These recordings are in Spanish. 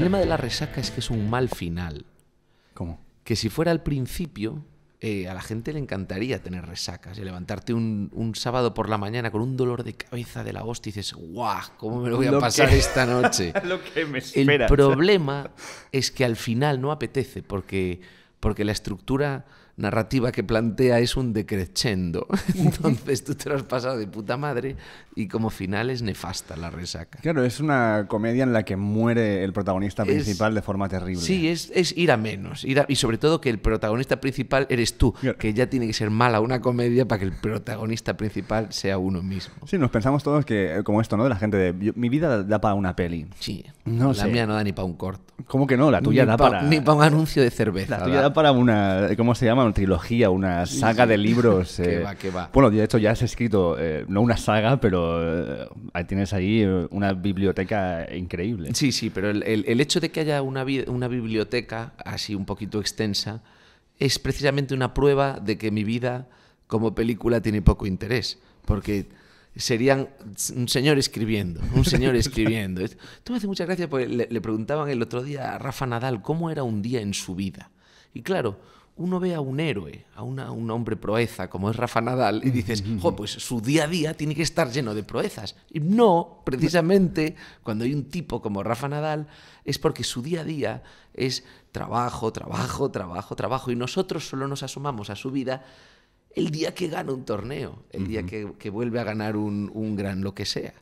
El problema de la resaca es que es un mal final. ¿Cómo? Que si fuera al principio, eh, a la gente le encantaría tener resacas y levantarte un, sábado por la mañana con un dolor de cabeza de la hostia y dices, ¡guau! ¿Cómo me lo voy a pasar esta noche? Lo que me espera. El problema es que al final no apetece porque, porque la estructura narrativa que plantea es un decrescendo. Entonces tú te lo has pasado de puta madre y como final es nefasta la resaca. Claro, es una comedia en la que muere el protagonista principal de forma terrible. Sí, es, ir a menos. Ir y sobre todo que el protagonista principal eres tú, que ya tiene que ser mala una comedia para que el protagonista principal sea uno mismo. Sí, nos pensamos todos que, como esto, ¿no? De la gente de mi vida da para una peli. Sí. la mía no da ni para un corto. ¿Cómo que no? La tuya da para. Ni para un anuncio de cerveza. La tuya da para una. ¿Cómo se llama? trilogía, una saga de libros. Eh, bueno, de hecho ya has escrito, eh, no una saga, pero eh, ahí tienes ahí una biblioteca increíble. Sí, sí, pero el, hecho de que haya una, una biblioteca así un poquito extensa es precisamente una prueba de que mi vida como película tiene poco interés, porque serían un señor escribiendo, un señor escribiendo. Esto me hace mucha gracia porque le, preguntaban el otro día a Rafa Nadal cómo era un día en su vida. Y claro, uno ve a un héroe, a, un hombre proeza como es Rafa Nadal, y dices, pues su día a día tiene que estar lleno de proezas. Y no, precisamente cuando hay un tipo como Rafa Nadal, es porque su día a día es trabajo, trabajo, trabajo, trabajo, y nosotros solo nos asomamos a su vida el día que gana un torneo, el día que, vuelve a ganar un, gran lo que sea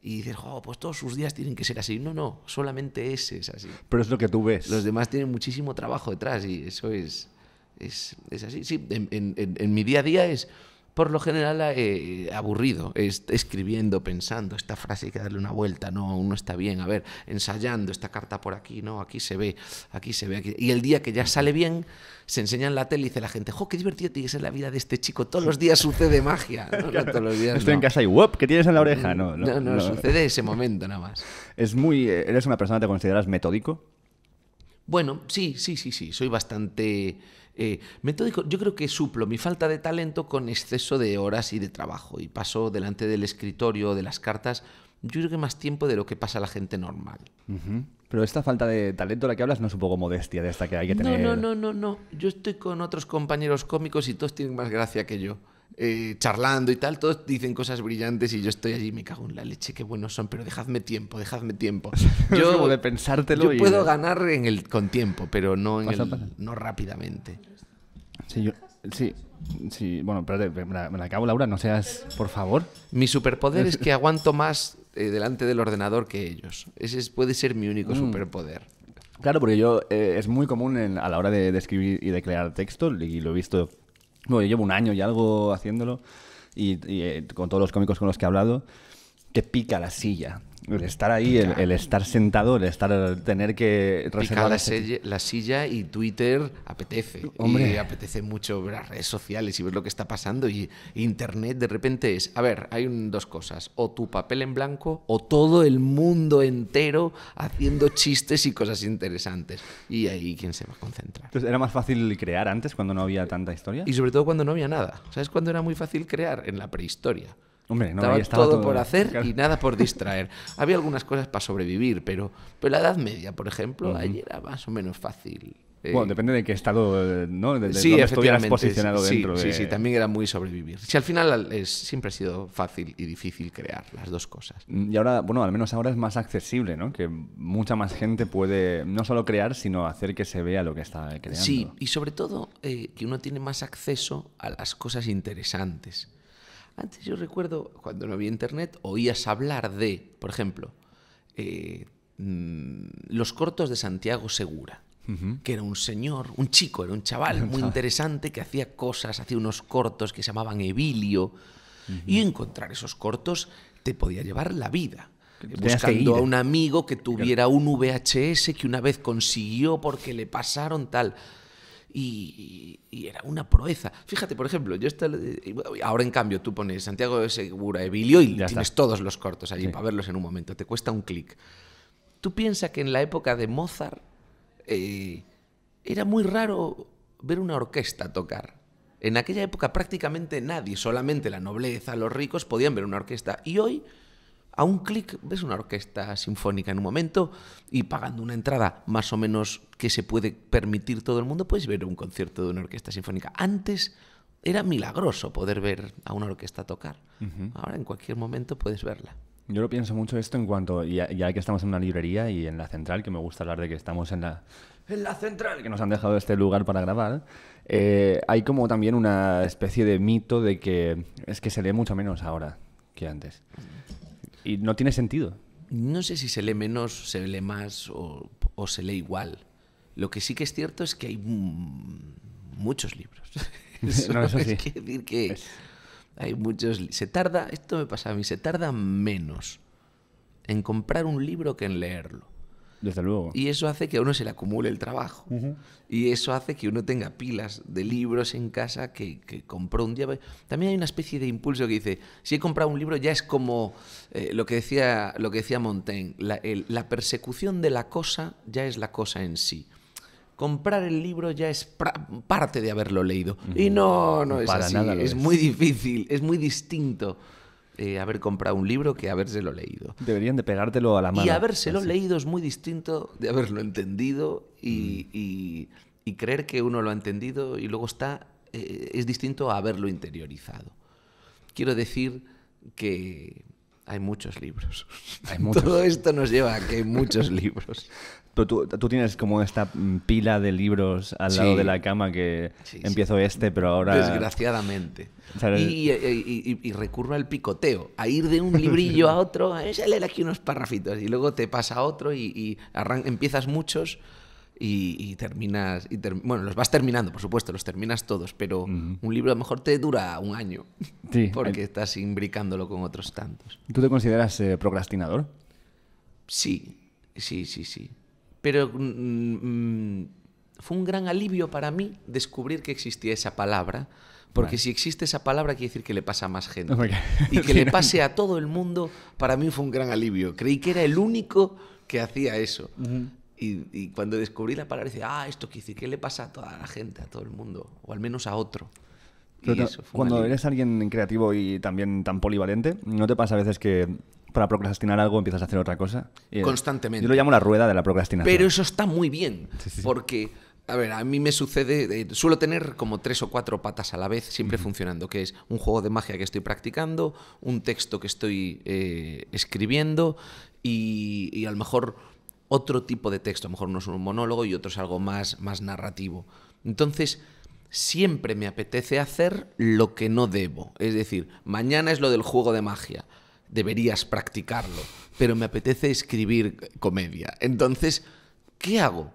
y dices, pues todos sus días tienen que ser así. No, no, solamente ese es así. Pero es lo que tú ves. Los demás tienen muchísimo trabajo detrás y eso es, es, así, sí. En, mi día a día es, por lo general, eh, aburrido. escribiendo, pensando, esta frase hay que darle una vuelta, no, Uno está bien. A ver, ensayando esta carta por aquí, no, aquí se ve, aquí se ve. Aquí. Y el día que ya sale bien, se enseña en la tele y dice la gente, ¡jo, qué divertido tiene en ser la vida de este chico! Todos los días sucede magia. Estoy en casa y ¡wop! ¿Qué tienes en la mm, oreja? No, no, no, sucede ese momento nada más. Es muy... Eh, ¿Eres una persona que te consideras metódico? Bueno, sí, sí, sí, sí. Soy bastante eh, metódico. Yo creo que suplo mi falta de talento con exceso de horas y de trabajo y paso delante del escritorio, de las cartas, yo creo que más tiempo de lo que pasa la gente normal. Pero esta falta de talento de la que hablas no es un poco modestia de esta que hay que tener. No, no, no, no, no. Yo estoy con otros compañeros cómicos y todos tienen más gracia que yo. Eh, charlando y tal, todos dicen cosas brillantes y yo estoy allí, me cago en la leche, qué buenos son, pero dejadme tiempo, dejadme tiempo. Yo, de pensártelo. Yo puedo ganar en el, con tiempo, pero no, en no rápidamente. Sí, sí, bueno, espérate, me la, acabo, Laura, no seas, por favor. Mi superpoder es que aguanto más eh, delante del ordenador que ellos. Ese puede ser mi único mm. superpoder. Claro, porque yo eh, es muy común a la hora de, de escribir y de crear texto, y lo he visto bueno, yo llevo un año y algo haciéndolo y, eh, con todos los cómicos con los que he hablado te pica la silla. El estar ahí, el, estar sentado, el estar tener que reservar la, silla y Twitter apetece. Hombre. apetece mucho ver las redes sociales y ver lo que está pasando. Y Internet de repente es, a ver, hay dos cosas. O tu papel en blanco o todo el mundo entero haciendo chistes y cosas interesantes. Y ahí quién se va a concentrar. era más fácil crear antes cuando no había tanta historia. Y sobre todo cuando no había nada. ¿Sabes cuándo era muy fácil crear? En la prehistoria. Hombre, no estaba, todo, por hacer y nada por distraer. Había algunas cosas para sobrevivir, pero, pero la Edad Media, por ejemplo, ahí allí era más o menos fácil. Eh. bueno, depende de qué estado, ¿no? De, sí, estuvieras posicionado sí, dentro. Sí, también era muy sobrevivir. Si al final es, siempre ha sido fácil y difícil crear las dos cosas. Mm, y ahora, bueno, al menos ahora es más accesible, ¿no? Que mucha más gente puede no solo crear, sino hacer que se vea lo que está creando. Sí, y sobre todo eh, que uno tiene más acceso a las cosas interesantes. Antes yo recuerdo, cuando no había internet, oías hablar de, por ejemplo, eh, mm, los cortos de Santiago Segura, que era un señor, un chico, era un chaval muy interesante que hacía cosas, hacía unos cortos que se llamaban Evilio, y encontrar esos cortos te podía llevar la vida buscando a un amigo que tuviera un VHS que una vez consiguió porque le pasaron tal y, era una proeza. Fíjate, por ejemplo, yo eh, ahora en cambio tú pones Santiago de Segura, Evilio y tienes todos los cortos allí para verlos en un momento, te cuesta un clic. Tú piensas que en la época de Mozart eh, era muy raro ver una orquesta tocar. En aquella época prácticamente nadie, solamente la nobleza, los ricos podían ver una orquesta. Y hoy a un clic ves una orquesta sinfónica en un momento y pagando una entrada más o menos que se puede permitir todo el mundo, puedes ver un concierto de una orquesta sinfónica. Antes era milagroso poder ver a una orquesta tocar. Ahora en cualquier momento puedes verla. Yo lo pienso mucho esto en cuanto, ya, que estamos en una librería y en la central, que me gusta hablar de que estamos en la, en la central, que nos han dejado este lugar para grabar, eh, hay como también una especie de mito de que es que se lee mucho menos ahora que antes. Y no tiene sentido. No sé si se lee menos, se lee más o, se lee igual. Lo que sí que es cierto es que hay muchos libros. hay muchos. Se tarda, esto me pasa a mí, se tarda menos en comprar un libro que en leerlo. Desde luego. Y eso hace que a uno se le acumule el trabajo. Y eso hace que uno tenga pilas de libros en casa que, compró un día. También hay una especie de impulso que dice, si he comprado un libro ya es como eh, lo, que decía, lo que decía Montaigne, la, persecución de la cosa ya es la cosa en sí comprar el libro ya es parte de haberlo leído. Y no, no es Para así. Nada es, muy difícil, es muy distinto eh, haber comprado un libro que habérselo leído. Deberían de pegártelo a la mano. Y habérselo leído es muy distinto de haberlo entendido mm. y, y, creer que uno lo ha entendido y luego está, eh, es distinto a haberlo interiorizado. Quiero decir que hay muchos libros. Todo esto nos lleva a que hay muchos libros. Pero tú, tienes como esta mm, pila de libros al lado de la cama que empiezo este, pero ahora... Desgraciadamente. Y, y, recurro al picoteo, a ir de un librillo a otro, a leer aquí unos parrafitos y luego te pasa a otro y, empiezas muchos y, terminas... Y bueno, los vas terminando, por supuesto, los terminas todos, pero un libro a lo mejor te dura un año porque estás imbricándolo con otros tantos. ¿Tú te consideras eh, procrastinador? Sí, sí, sí, sí pero mm, mm, fue un gran alivio para mí descubrir que existía esa palabra, porque si existe esa palabra quiere decir que le pasa a más gente. y que le pase a todo el mundo, para mí fue un gran alivio. Creí que era el único que hacía eso. y, cuando descubrí la palabra, decía, ah, esto quiere decir que le pasa a toda la gente, a todo el mundo, o al menos a otro. cuando eres alguien creativo y también tan polivalente, ¿no te pasa a veces que para procrastinar algo empiezas a hacer otra cosa. Constantemente. Yo lo llamo la rueda de la procrastinación. Pero eso está muy bien, porque, a ver, a mí me sucede, suelo tener como tres o cuatro patas a la vez siempre funcionando, que es un juego de magia que estoy practicando, un texto que estoy eh, escribiendo y, a lo mejor otro tipo de texto, a lo mejor uno es un monólogo y otro es algo más, más narrativo. Entonces, siempre me apetece hacer lo que no debo. Es decir, mañana es lo del juego de magia deberías practicarlo, pero me apetece escribir comedia. Entonces, ¿qué hago?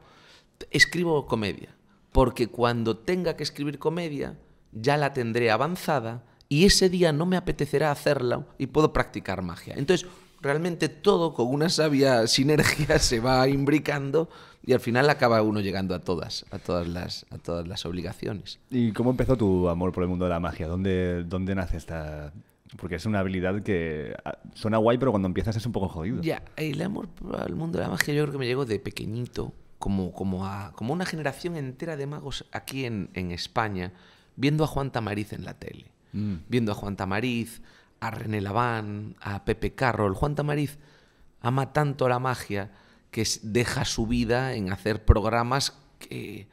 Escribo comedia, porque cuando tenga que escribir comedia, ya la tendré avanzada y ese día no me apetecerá hacerla y puedo practicar magia. Entonces, realmente todo con una sabia sinergia se va imbricando y al final acaba uno llegando a todas, a todas las, a todas las obligaciones. ¿Y cómo empezó tu amor por el mundo de la magia? ¿Dónde, dónde nace esta, porque es una habilidad que ah, suena guay, pero cuando empiezas es un poco jodido. Ya, el amor al mundo de la magia yo creo que me llegó de pequeñito, como, como, a, como una generación entera de magos aquí en, España, viendo a Juan Tamariz en la tele. Mm. Viendo a Juan Tamariz, a René Laván, a Pepe Carroll. Juan Tamariz ama tanto la magia que deja su vida en hacer programas en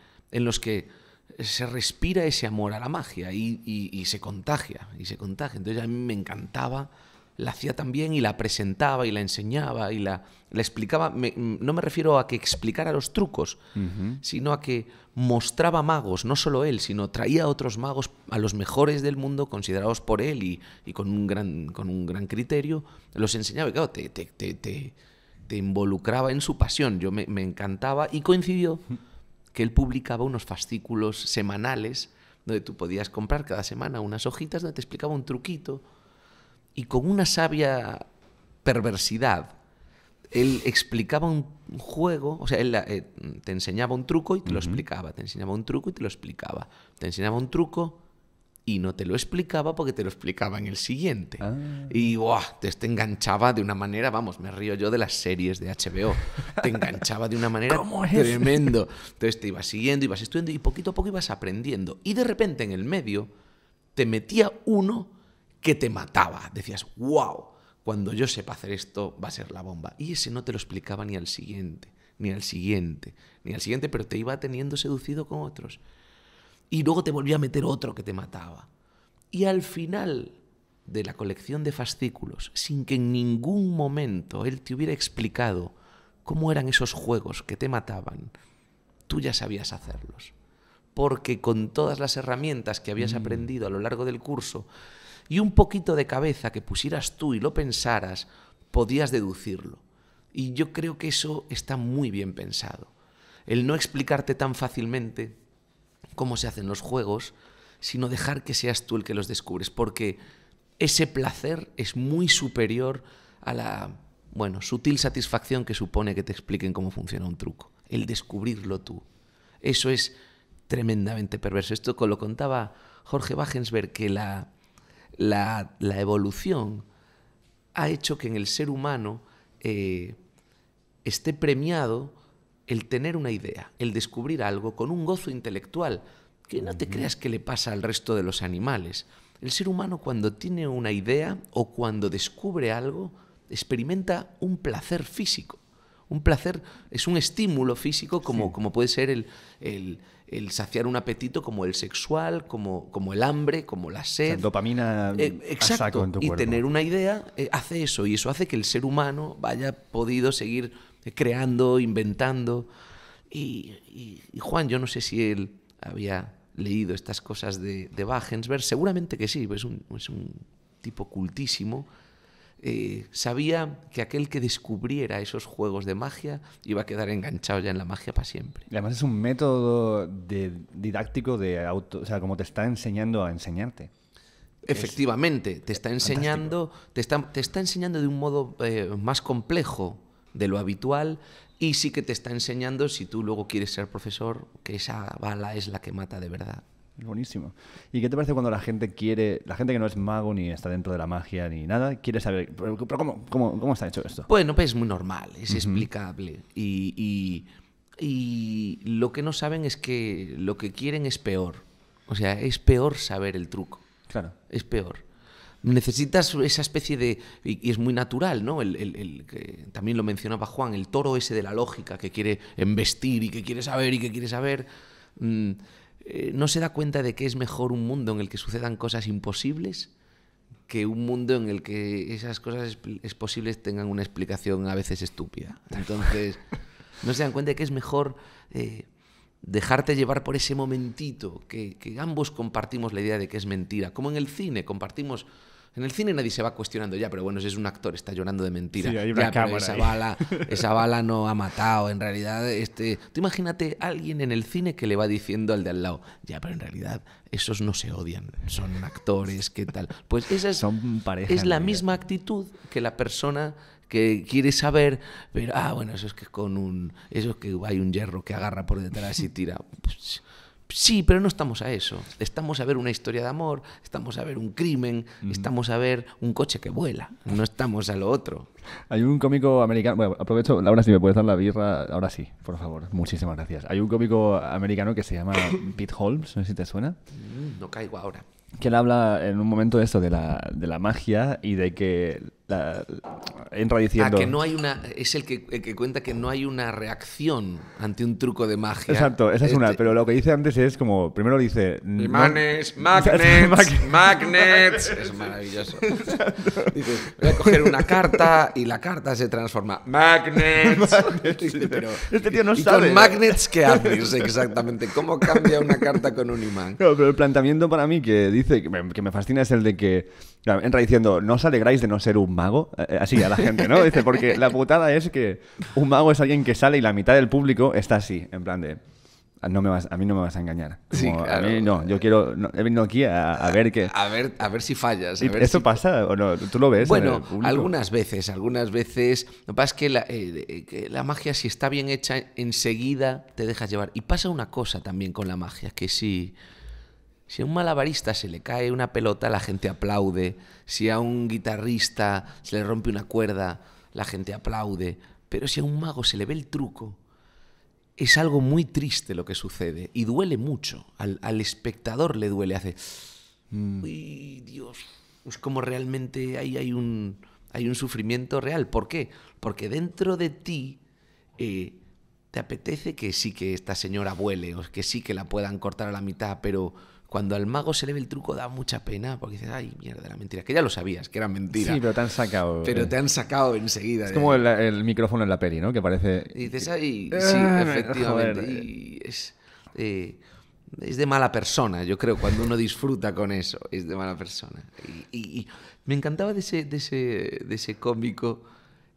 los que se respira ese amor a la magia y, se contagia, y se contagia. Entonces a mí me encantaba, la hacía también y la presentaba y la enseñaba y la, explicaba. no me refiero a que explicara los trucos, sino a que mostraba magos, no solo él, sino traía otros magos, a los mejores del mundo, considerados por él y, con, un gran, con un gran criterio, los enseñaba y claro, te, involucraba en su pasión. Yo me, encantaba y coincidió que él publicaba unos fascículos semanales donde tú podías comprar cada semana unas hojitas donde te explicaba un truquito y con una sabia perversidad él explicaba un juego, o sea, él eh, te enseñaba un truco y te lo explicaba, te enseñaba un truco y te lo explicaba, te enseñaba un truco y no te lo explicaba porque te lo explicaba en el siguiente. Ah. Y ¡buah! Te, te, este enganchaba de una manera, vamos, me río yo de las series de HBO, te enganchaba de una manera tremendo. Entonces te ibas siguiendo, ibas estudiando y poquito a poco ibas aprendiendo. Y de repente en el medio te metía uno que te mataba. Decías, wow, cuando yo sepa hacer esto va a ser la bomba. Y ese no te lo explicaba ni al siguiente, ni al siguiente, ni al siguiente, pero te iba teniendo seducido con otros y luego te volvía a meter otro que te mataba. Y al final de la colección de fascículos, sin que en ningún momento él te hubiera explicado cómo eran esos juegos que te mataban, tú ya sabías hacerlos. Porque con todas las herramientas que habías mm. aprendido a lo largo del curso y un poquito de cabeza que pusieras tú y lo pensaras, podías deducirlo. Y yo creo que eso está muy bien pensado. El no explicarte tan fácilmente cómo se hacen los juegos, sino dejar que seas tú el que los descubres, porque ese placer es muy superior a la, bueno, sutil satisfacción que supone que te expliquen cómo funciona un truco, el descubrirlo tú. Eso es tremendamente perverso. Esto lo contaba Jorge Wagensberg, que la, evolución ha hecho que en el ser humano eh, esté premiado el tener una idea, el descubrir algo con un gozo intelectual, que no te creas que le pasa al resto de los animales. El ser humano cuando tiene una idea o cuando descubre algo, experimenta un placer físico. Un placer es un estímulo físico como, como puede ser el, el, el saciar un apetito como el sexual, como, como el hambre, como la sed. dopamina eh, exacto. y tener una idea eh, hace eso, y eso hace que el ser humano haya podido seguir eh, creando, inventando. Y, Juan, yo no sé si él había leído estas cosas de, de Wagensberg, seguramente que sí, un, es un tipo cultísimo eh, sabía que aquel que descubriera esos juegos de magia iba a quedar enganchado ya en la magia para siempre. además es un método de, didáctico de auto, o sea, como te está enseñando a enseñarte. Efectivamente, te está enseñando, te está, enseñando de un modo eh, más complejo de lo habitual y sí que te está enseñando si tú luego quieres ser profesor, que esa bala es la que mata de verdad. Es buenísimo. ¿Y qué te parece cuando la gente quiere, la gente que no es mago ni está dentro de la magia ni nada, quiere saber, pero, cómo, cómo, cómo, está hecho esto? Bueno, pues es muy normal, es explicable. Y, y, lo que no saben es que lo que quieren es peor. O sea, es peor saber el truco. Claro. Es peor. Necesitas esa especie de... Y, es muy natural, ¿no? El, el, que también lo mencionaba Juan, el toro ese de la lógica que quiere embestir y que quiere saber y que quiere saber. Mm, eh, no se da cuenta de que es mejor un mundo en el que sucedan cosas imposibles que un mundo en el que esas cosas es posibles tengan una explicación a veces estúpida. Entonces, no se dan cuenta de que es mejor eh, dejarte llevar por ese momentito, que, ambos compartimos la idea de que es mentira. Como en el cine, compartimos en el cine nadie se va cuestionando ya, pero bueno, ese es un actor, está llorando de mentira. Sí, hay una esa bala, esa bala no ha matado. En realidad, este. Tú imagínate a alguien en el cine que le va diciendo al de al lado, ya, pero en realidad, esos no se odian. Son actores, ¿qué tal? Pues esa es, Son es la misma actitud que la persona que quiere saber, pero ah, bueno, eso es que con un. Eso que hay un hierro que agarra por detrás y tira. Pues, Sí, pero no estamos a eso. Estamos a ver una historia de amor, estamos a ver un crimen, estamos a ver un coche que vuela. No estamos a lo otro. Hay un cómico americano. Bueno, aprovecho, Laura, si me puedes dar la birra. Ahora sí, por favor. Muchísimas gracias. Hay un cómico americano que se llama Pete Holmes, no sé si te suena. Mm, no caigo ahora que él habla en un momento de esto, de la, de la magia y de que la, diciendo que no hay una. Es el que, que, cuenta que no hay una reacción ante un truco de magia. Exacto, esa es una. Este pero lo que dice antes es como. Primero dice. Imanes, magnets, magnets. es maravilloso. Dice, voy a coger una carta y la carta se transforma. Magnets. magnets este tío no y sabe. Con magnets qué haces exactamente? ¿Cómo cambia una carta con un imán? No, pero el planteamiento para mí que dice que me fascina es el de que Entra diciendo, no os alegráis de no ser un mago. Eh, eh, así a la gente, ¿no? Dice, porque la putada es que un mago es alguien que sale y la mitad del público está así, en plan de. Ah, no me vas, a mí no me vas a engañar. sí, A mí no, yo quiero. he venido aquí a, ver qué. A ver, a ver si fallas. ¿Eso ¿Esto pasa o no? ¿Tú lo ves? Bueno, algunas veces, algunas veces. Lo que pasa es eh, que la, magia, si está bien hecha, enseguida te dejas llevar. Y pasa una cosa también con la magia, que si. Si a un malabarista se le cae una pelota, la gente aplaude. Si a un guitarrista se le rompe una cuerda, la gente aplaude. Pero si a un mago se le ve el truco, es algo muy triste lo que sucede y duele mucho. Al, espectador le duele, hace... Mm. Uy, Dios, es como realmente ahí hay, un, sufrimiento real. ¿Por qué? Porque dentro de ti... Eh, te apetece que sí que esta señora vuele o que sí que la puedan cortar a la mitad, pero cuando al mago se le ve el truco da mucha pena porque dices, ay, mierda, la mentira. Que ya lo sabías, que era mentira. Sí, pero te han sacado. Pero eh. te han sacado enseguida. Es como el, micrófono en la peli, ¿no? Que parece... dices, ay, sí, ah, efectivamente. Y es... Eh, es de mala persona, yo creo, cuando uno disfruta con eso, es de mala persona. Y, me encantaba de ese, ese, de ese cómico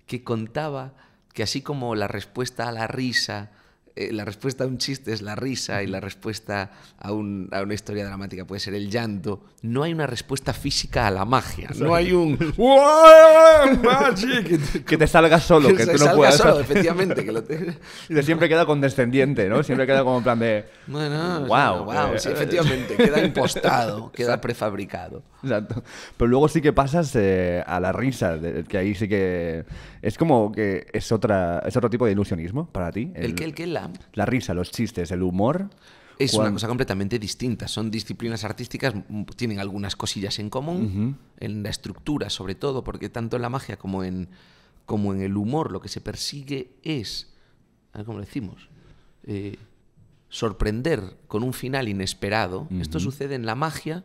que contaba que así como la respuesta a la risa eh, la respuesta a un chiste es la risa y la respuesta a, una historia dramática puede ser el llanto. No hay una respuesta física a la magia. No hay un que, te, que te salga solo, que, tú puedas. efectivamente. Que Siempre queda condescendiente, ¿no? Siempre queda como en plan de. Bueno, wow. wow eh, eh". efectivamente. Queda impostado, queda prefabricado. Exacto. Pero luego sí que pasas a la risa, que ahí sí que es como que es, otra, es otro tipo de ilusionismo para ti. ¿El, ¿El La... la risa, los chistes, el humor. Es una cosa completamente distinta. Son disciplinas artísticas, tienen algunas cosillas en común, en la estructura sobre todo, porque tanto en la magia como en, como en el humor lo que se persigue es, ¿cómo decimos? Eh, sorprender con un final inesperado. Esto sucede en la magia,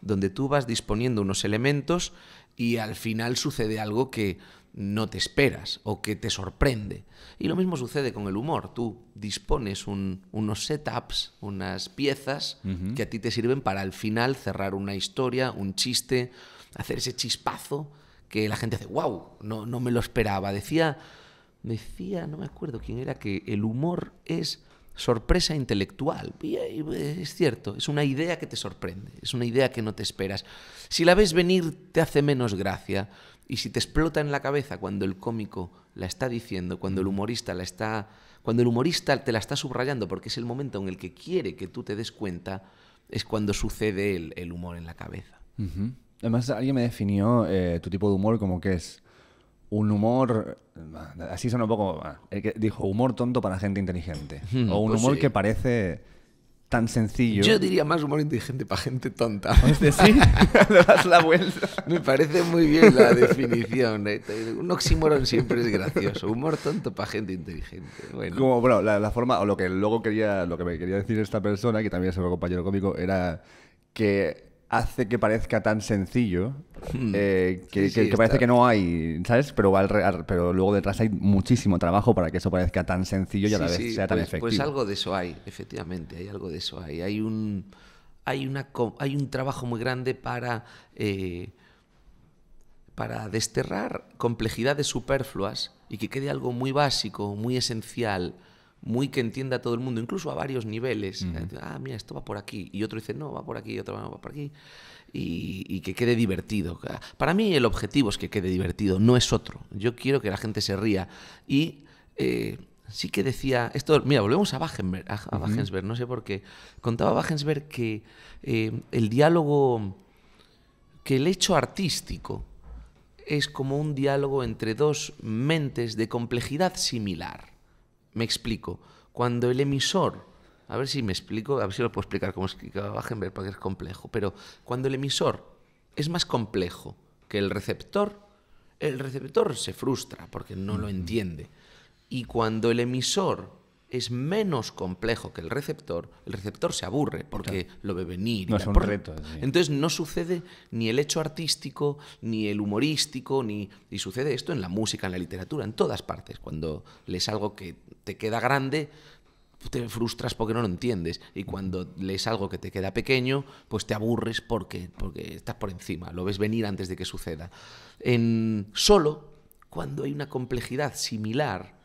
donde tú vas disponiendo unos elementos y al final sucede algo que no te esperas o que te sorprende. Y lo mismo sucede con el humor. Tú dispones unos setups, unas piezas que a ti te sirven para al final cerrar una historia, un chiste, hacer ese chispazo que la gente hace, wow, no, no me lo esperaba. Decía, decía, no me acuerdo quién era, que el humor es sorpresa intelectual. Eh, eh, es cierto, es una idea que te sorprende, es una idea que no te esperas. Si la ves venir, te hace menos gracia. Y si te explota en la cabeza cuando el cómico la está diciendo, cuando el mm. humorista la está. Cuando el humorista te la está subrayando, porque es el momento en el que quiere que tú te des cuenta, es cuando sucede el, humor en la cabeza. Además, alguien me definió eh, tu tipo de humor como que es un humor, así son un poco, ah, dijo, humor tonto para gente inteligente. Hmm, o un pues humor que parece tan sencillo. Yo diría más humor inteligente para gente tonta. es le das la vuelta. Me parece muy bien la definición. ¿eh? Un oxímoron siempre es gracioso. Humor tonto para gente inteligente. Bueno. Como, bueno, la, la, forma, o lo que luego quería, lo que me quería decir esta persona, que también es un compañero cómico, era que hace que parezca tan sencillo hmm. eh, que, parece que no hay, ¿sabes? Pero, va al pero luego detrás hay muchísimo trabajo para que eso parezca tan sencillo y a la vez sea tan pues, pues efectivo. Pues algo de eso hay, efectivamente, hay algo de eso hay. Hay un, hay una, hay un trabajo muy grande para, eh, para desterrar complejidades superfluas y que quede algo muy básico, muy esencial, muy que entienda a todo el mundo, incluso a varios niveles. Eh, ah, mira, esto va por aquí. Y otro dice, no, va por aquí, y otro va por aquí. Y, que quede divertido. Para mí el objetivo es que quede divertido, no es otro. Yo quiero que la gente se ría. Y eh, sí que decía, esto, mira, volvemos a Wagensberg, a, no sé por qué. Contaba Wagensberg que eh, el diálogo, que el hecho artístico es como un diálogo entre dos mentes de complejidad similar. Me explico. Cuando el emisor, a ver si me explico, a ver si lo puedo explicar como explicaba Wagenberg, porque es complejo, pero cuando el emisor es más complejo que el receptor, el receptor se frustra porque no lo entiende. Y cuando el emisor es menos complejo que el receptor, el receptor se aburre porque lo ve venir. No reto. Entonces no sucede ni el hecho artístico, ni el humorístico, ni... Y sucede esto en la música, en la literatura, en todas partes. Cuando lees algo que te queda grande, te frustras porque no lo entiendes. Y cuando lees algo que te queda pequeño, pues te aburres porque, porque estás por encima, lo ves venir antes de que suceda. En solo, cuando hay una complejidad similar,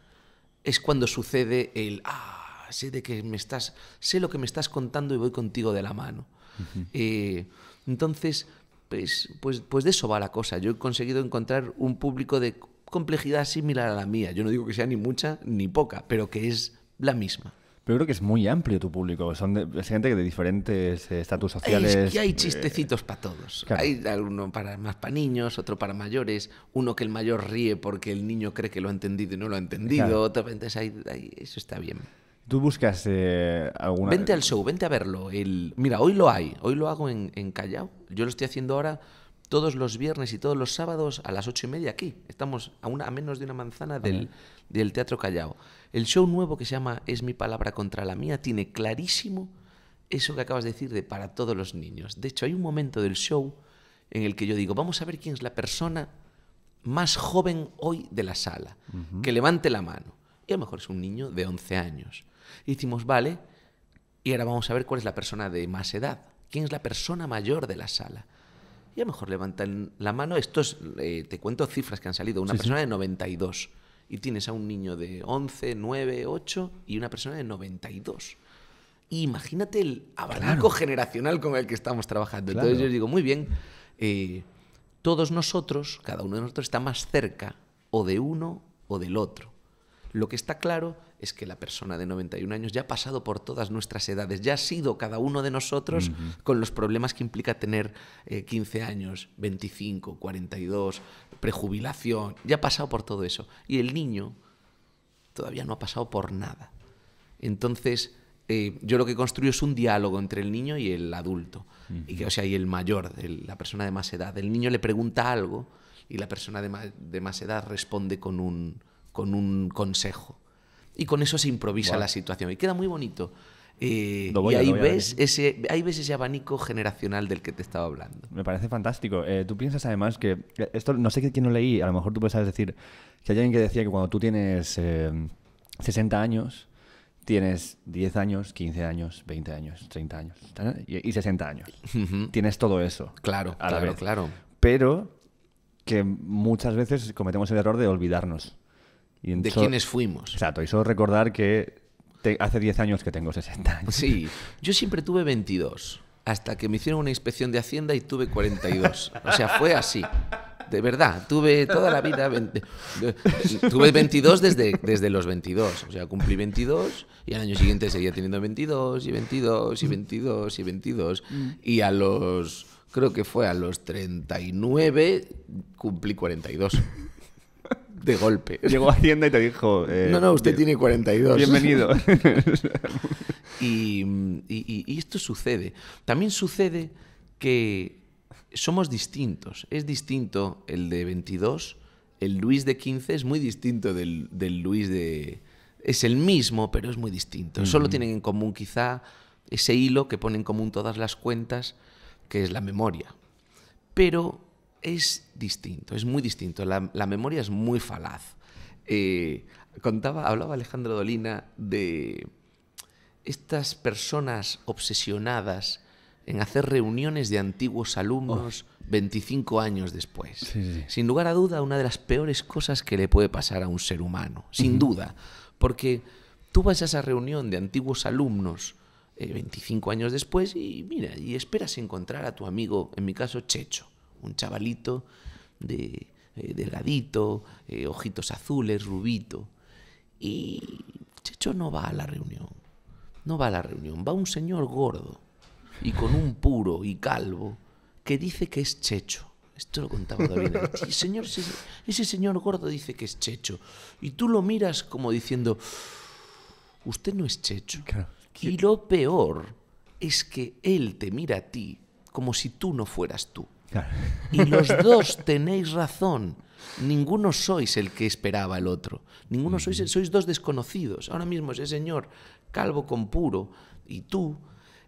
es cuando sucede el, ah, sé, de que me estás, sé lo que me estás contando y voy contigo de la mano. Eh, entonces, pues, pues, pues de eso va la cosa. Yo he conseguido encontrar un público de complejidad similar a la mía. Yo no digo que sea ni mucha ni poca, pero que es la misma. Pero creo que es muy amplio tu público. Son gente de diferentes eh, estatus sociales. Es que hay eh, chistecitos para todos. Hay uno para más para niños, otro para mayores, uno que el mayor ríe porque el niño cree que lo ha entendido y no lo ha entendido. Otro, eso está bien. ¿Tú buscas eh, alguna...? Vente al show, vente a verlo. El... Mira, hoy lo hay. Hoy lo hago en, en Callao. Yo lo estoy haciendo ahora todos los viernes y todos los sábados a las ocho y media aquí. Estamos a, menos de una manzana del, del Teatro Callao. El show nuevo que se llama Es mi palabra contra la mía tiene clarísimo eso que acabas de decir de para todos los niños. De hecho, hay un momento del show en el que yo digo, vamos a ver quién es la persona más joven hoy de la sala, que levante la mano. Y a lo mejor es un niño de 11 años. hicimos decimos, vale, y ahora vamos a ver cuál es la persona de más edad, quién es la persona mayor de la sala. Y a lo mejor levantan la mano, esto es, eh, te cuento cifras que han salido, una persona de 92 y tienes a un niño de 11, 9, 8 y una persona de 92. Y imagínate el abanico generacional con el que estamos trabajando. Entonces yo digo, muy bien, eh, todos nosotros, cada uno de nosotros está más cerca o de uno o del otro. Lo que está claro es que la persona de 91 años ya ha pasado por todas nuestras edades, ya ha sido cada uno de nosotros con los problemas que implica tener 15 eh, años, 25, 42, prejubilación, ya ha pasado por todo eso. Y el niño todavía no ha pasado por nada. Entonces, eh, yo lo que construyo es un diálogo entre el niño y el adulto, y que, o sea, y el mayor, la persona de más edad. El niño le pregunta algo y la persona de más, de más edad responde con un, con un consejo y con eso se improvisa la situación y queda muy bonito. Eh, y ahí ves, ese, ahí ves ese abanico generacional del que te estaba hablando. Me parece fantástico. Eh, tú piensas además que, eh, esto no sé quién lo leí, a lo mejor tú puedes decir, que hay alguien que decía que cuando tú tienes 60 años, tienes 10 años, 15 años, 20 años, 30 años y, 60 años. Tienes todo eso. Claro, claro, claro. Pero que muchas veces cometemos el error de olvidarnos de quienes fuimos. Exacto, y solo recordar que hace 10 años que tengo 60 años. Sí, yo siempre tuve 22, hasta que me hicieron una inspección de Hacienda y tuve 42. O sea, fue así. De verdad, tuve toda la vida. tuve 22 desde, desde los 22. O sea, cumplí 22 y al año siguiente seguía teniendo 22 y 22 y 22 y 22. Mm. Y a los. Creo que fue a los 39, cumplí 42 de golpe. Llegó a Hacienda y te dijo... Eh, no, no, usted tiene 42. Bienvenido. y, esto sucede. También sucede que somos distintos. Es distinto el de 22, el Luis de 15 es muy distinto del, Luis de... Es el mismo, pero es muy distinto. Solo tienen en común quizá ese hilo que pone en común todas las cuentas, que es la memoria. Pero es distinto, es muy distinto. La, memoria es muy falaz. Eh, contaba, hablaba Alejandro Dolina de estas personas obsesionadas en hacer reuniones de antiguos alumnos 25 años después. Sin lugar a duda, una de las peores cosas que le puede pasar a un ser humano, sin duda, porque tú vas a esa reunión de antiguos alumnos 25 eh, años después y mira, y esperas encontrar a tu amigo, en mi caso, Checho un chavalito de, eh, delgadito, eh, ojitos azules, rubito. Y Checho no va a la reunión. No va a la reunión. Va un señor gordo y con un puro y calvo que dice que es Checho. Esto lo contaba David. señor, ese señor gordo dice que es Checho. Y tú lo miras como diciendo, usted no es Checho. Y lo peor es que él te mira a ti como si tú no fueras tú. Y los dos tenéis razón. Ninguno sois el que esperaba el otro. Ninguno sois, sois dos desconocidos. Ahora mismo ese señor calvo con puro y tú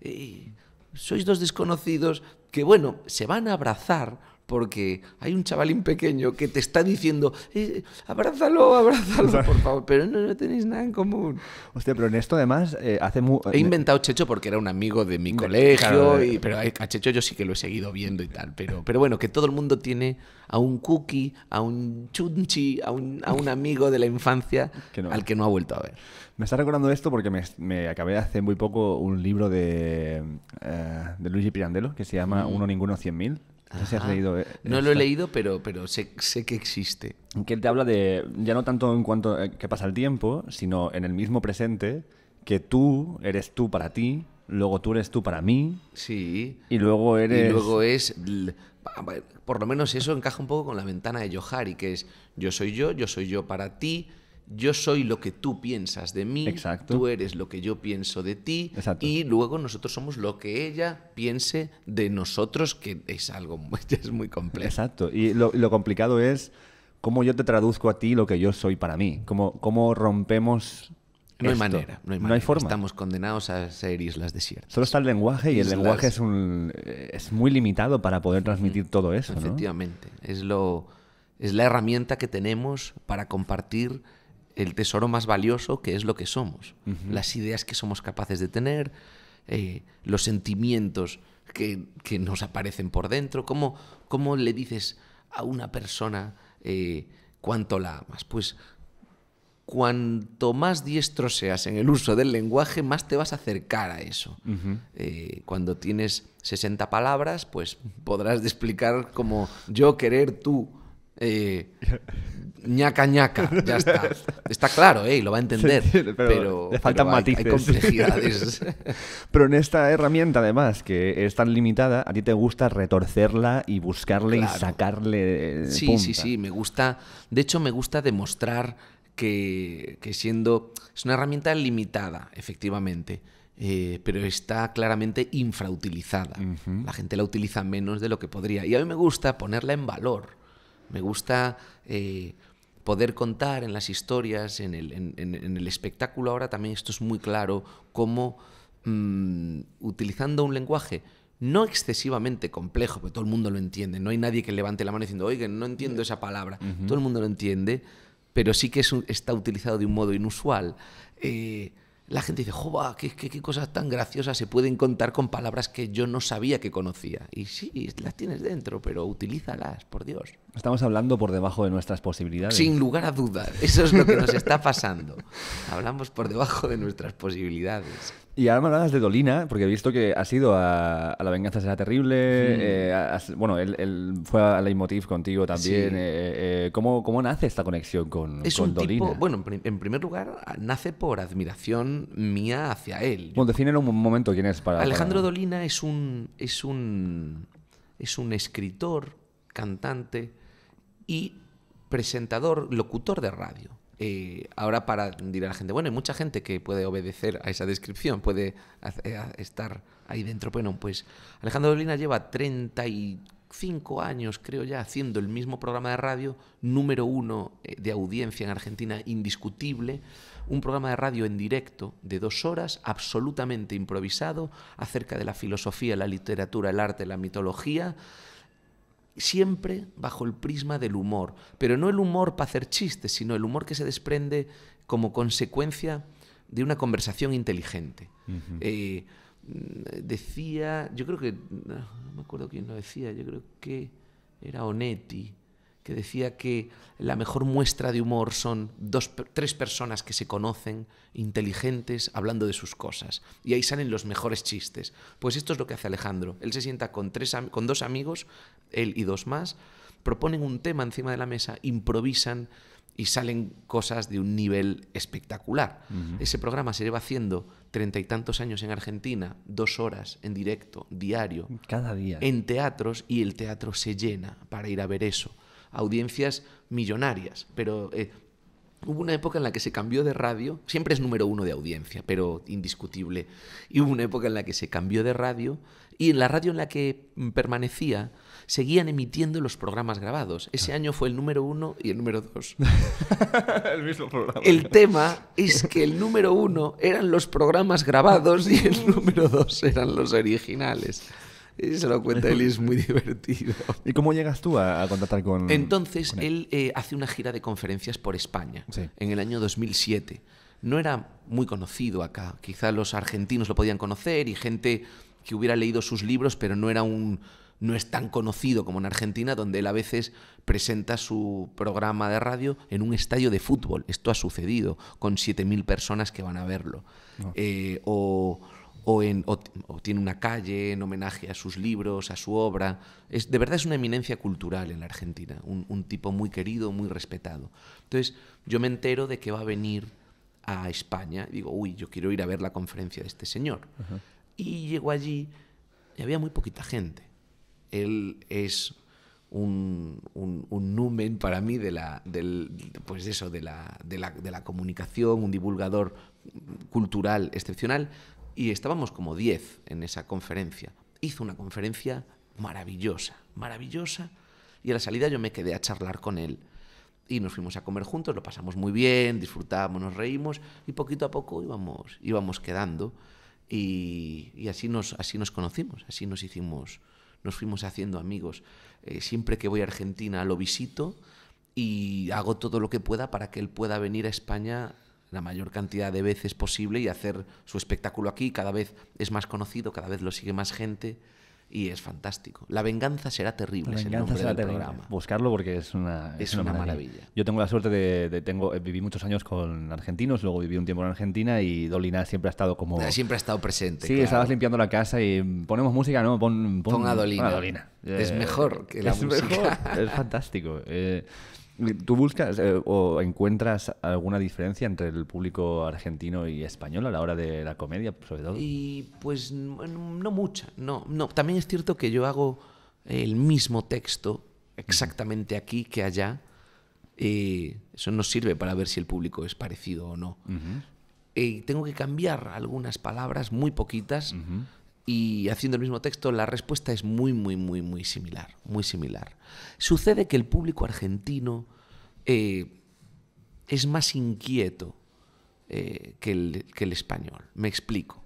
eh, sois dos desconocidos que, bueno, se van a abrazar porque hay un chavalín pequeño que te está diciendo, eh, abrázalo, abrázalo, por favor, pero no, tenéis nada en común. Hostia, pero en esto además eh, hace He eh, inventado Checho porque era un amigo de mi colegio, pero a Checho yo sí que lo he seguido viendo y tal, pero, pero bueno, que todo el mundo tiene a un cookie, a un chunchi, a un, amigo de la infancia al que no ha vuelto a ver. Me está recordando esto porque me, me acabé hace muy poco un libro de, de Luigi Pirandello que se llama mm. Uno, Ninguno, Cien Mil. Eh, no lo he leído, pero, pero sé, que existe. Que él te habla de, ya no tanto en cuanto eh, que pasa el tiempo, sino en el mismo presente, que tú eres tú para ti, luego tú eres tú para mí. Sí. Y luego eres... Y luego es... Por lo menos eso encaja un poco con la ventana de Johari que es yo soy yo, yo soy yo para ti, yo soy lo que tú piensas de mí, Exacto. tú eres lo que yo pienso de ti, y luego nosotros somos lo que ella piense de nosotros, que es algo muy, es muy complejo. Exacto, y lo, complicado es cómo yo te traduzco a ti lo que yo soy para mí, cómo, cómo rompemos... No hay, manera, no hay forma. Estamos condenados a ser islas desiertas. Solo está el lenguaje y el lenguaje es, un, eh, es muy limitado para poder transmitir todo eso. Efectivamente, es, lo, es la herramienta que tenemos para compartir el tesoro más valioso que es lo que somos, las ideas que somos capaces de tener, eh, los sentimientos que, nos aparecen por dentro. ¿Cómo, le dices a una persona eh, cuánto la amas? Pues cuanto más diestro seas en el uso del lenguaje, más te vas a acercar a eso. Eh, cuando tienes 60 palabras, pues podrás explicar como yo querer tú eh, ñaca ñaca, ya está. Está claro, ¿eh? lo va a entender. pero, Hay, complejidades. pero en esta herramienta, además, que es tan limitada, a ti te gusta retorcerla y buscarle y sacarle. Eh, sí, sí, sí. Me gusta. De hecho, me gusta demostrar que, siendo. Es una herramienta limitada, efectivamente. Eh, pero está claramente infrautilizada. La gente la utiliza menos de lo que podría. Y a mí me gusta ponerla en valor me gusta eh, poder contar en las historias, en el, espectáculo ahora también esto es muy claro, cómo mm, utilizando un lenguaje no excesivamente complejo, porque todo el mundo lo entiende, no hay nadie que levante la mano diciendo, oigan, no entiendo esa palabra, todo el mundo lo entiende, pero sí que está utilizado de un modo inusual. Eh, la gente dice, ¡joba! Qué, qué, cosas tan graciosas se pueden contar con palabras que yo no sabía que conocía! Y sí, las tienes dentro, pero utilízalas, por Dios. Estamos hablando por debajo de nuestras posibilidades. Sin lugar a dudas, eso es lo que nos está pasando. Hablamos por debajo de nuestras posibilidades. Y ahora me hablabas de Dolina, porque he visto que ha sido a, La Venganza será terrible. Eh, bueno, él, fue a Leitmotiv contigo también. Eh, eh, ¿cómo, nace esta conexión con, Dolina? bueno, en primer lugar, nace por admiración mía hacia él. Bueno, define en un momento quién es para. Alejandro Dolina es un, es un. es un escritor, cantante y presentador, locutor de radio. Eh, ahora para a la gente, bueno, hay mucha gente que puede obedecer a esa descripción, puede eh, estar ahí dentro. Bueno, pues Alejandro Dolina lleva 35 años, creo ya, haciendo el mismo programa de radio, número uno eh, de audiencia en Argentina, indiscutible. Un programa de radio en directo de dos horas, absolutamente improvisado, acerca de la filosofía, la literatura, el arte, la mitología siempre bajo el prisma del humor, pero no el humor para hacer chistes, sino el humor que se desprende como consecuencia de una conversación inteligente. Eh, mm, decía, yo creo que, no me acuerdo quién lo decía, yo creo que era Onetti, que decía que la mejor muestra de humor son dos, tres personas que se conocen, inteligentes, hablando de sus cosas. Y ahí salen los mejores chistes. Pues esto es lo que hace Alejandro. Él se sienta con, tres, con dos amigos, él y dos más, proponen un tema encima de la mesa, improvisan y salen cosas de un nivel espectacular. Ese programa se lleva haciendo treinta y tantos años en Argentina, dos horas en directo, diario. Cada día. En teatros y el teatro se llena para ir a ver eso audiencias millonarias, pero eh, Hubo una época en la que se cambió de radio, siempre es número uno de audiencia, pero indiscutible. Y hubo una época en la que se cambió de radio y en la radio en la que mm, permanecía seguían emitiendo los programas grabados. Ese ah. año fue el número uno y el número dos. el El tema es que el número uno eran los programas grabados y el número dos eran los originales. Y se lo cuenta él y es muy divertido. ¿Y cómo llegas tú a, contactar con.? Entonces, él, eh, hace una gira de conferencias por España en el año 2007. No era muy conocido acá. Quizá los argentinos lo podían conocer y gente que hubiera leído sus libros, pero no era un no es tan conocido como en Argentina, donde él a veces presenta su programa de radio en un estadio de fútbol. Esto ha sucedido con 7.000 personas que van a verlo. Ah. Eh, o, o, tiene una calle en homenaje a sus libros, a su obra. Es, de verdad es una eminencia cultural en la Argentina, un, tipo muy querido, muy respetado. Entonces yo me entero de que va a venir a España digo, uy, yo quiero ir a ver la conferencia de este señor. Y llego allí y había muy poquita gente. Él es un, un, numen para mí de la, pues eso, de de, la, de la comunicación, un divulgador cultural excepcional y estábamos como 10 en esa conferencia. Hizo una conferencia maravillosa, maravillosa, y a la salida yo me quedé a charlar con él. Y nos fuimos a comer juntos, lo pasamos muy bien, disfrutábamos, nos reímos, y poquito a poco íbamos, íbamos quedando. Y, así, nos, así nos conocimos, así nos hicimos, nos fuimos haciendo amigos. Eh, siempre que voy a Argentina lo visito y hago todo lo que pueda para que él pueda venir a España la mayor cantidad de veces posible y hacer su espectáculo aquí. Cada vez es más conocido, cada vez lo sigue más gente y es fantástico. La venganza será terrible. La venganza será terrible. Buscarlo porque es una, es, una, maravilla. Yo tengo la suerte de, tengo eh, viví muchos años con argentinos, luego viví un tiempo en Argentina y Dolina siempre ha estado como siempre ha estado presente. Sí, estabas limpiando la casa y ponemos música, no, pon, a Dolina. Es mejor que la es es fantástico. Eh. ¿Tú buscas eh, o encuentras alguna diferencia entre el público argentino y español a la hora de la comedia, sobre todo? Y pues no mucha, no, no. También es cierto que yo hago el mismo texto exactamente aquí que allá. Eh, eso nos sirve para ver si el público es parecido o no. Y eh, tengo que cambiar algunas palabras, muy poquitas, y haciendo el mismo texto, la respuesta es muy, muy, muy, muy similar. Muy similar. Sucede que el público argentino eh, es más inquieto eh, que, el, español. Me explico.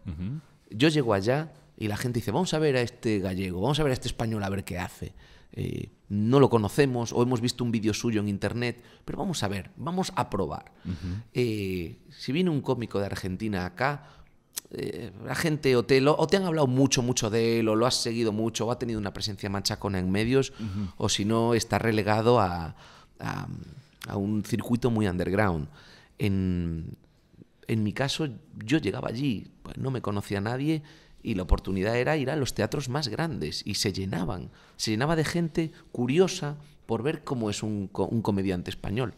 Yo llego allá y la gente dice, vamos a ver a este gallego, vamos a ver a este español a ver qué hace. Eh, no lo conocemos o hemos visto un vídeo suyo en internet, pero vamos a ver, vamos a probar. si viene un cómico de Argentina acá, la eh, gente o te, o te, han hablado mucho, mucho de él, o lo has seguido mucho, o ha tenido una presencia machacona en medios, o si no, está relegado a, un circuito muy underground. En, mi caso, yo llegaba allí, pues, no me conocía nadie, y la oportunidad era ir a los teatros más grandes, y se llenaban, se llenaba de gente curiosa por ver cómo es un comediante español.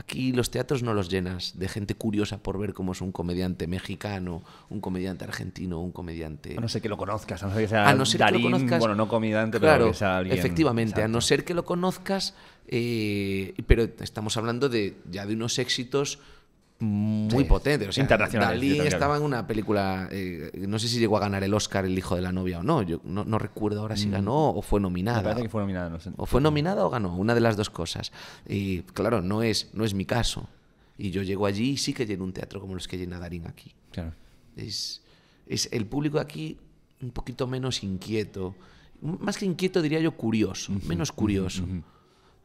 Aquí los teatros no los llenas de gente curiosa por ver cómo es un comediante mexicano, un comediante argentino, un comediante. A no ser que lo conozcas, a no ser que sea Darín, bueno, no comediante, pero que sea Efectivamente, a no ser que lo conozcas, pero estamos hablando de ya de unos éxitos muy potente. O internacional. Dalí estaba en una película, eh, no sé si llegó a ganar el Oscar El hijo de la novia o no. Yo no, recuerdo ahora si mm. ganó o fue nominada. que fue nominada. No sé. O fue nominada o ganó, una de las dos cosas. Y claro, no es, no es mi caso. Y yo llego allí y sí que lleno un teatro como los que llena Darín aquí. Claro. Es, el público aquí un poquito menos inquieto. Más que inquieto diría yo curioso. Menos curioso.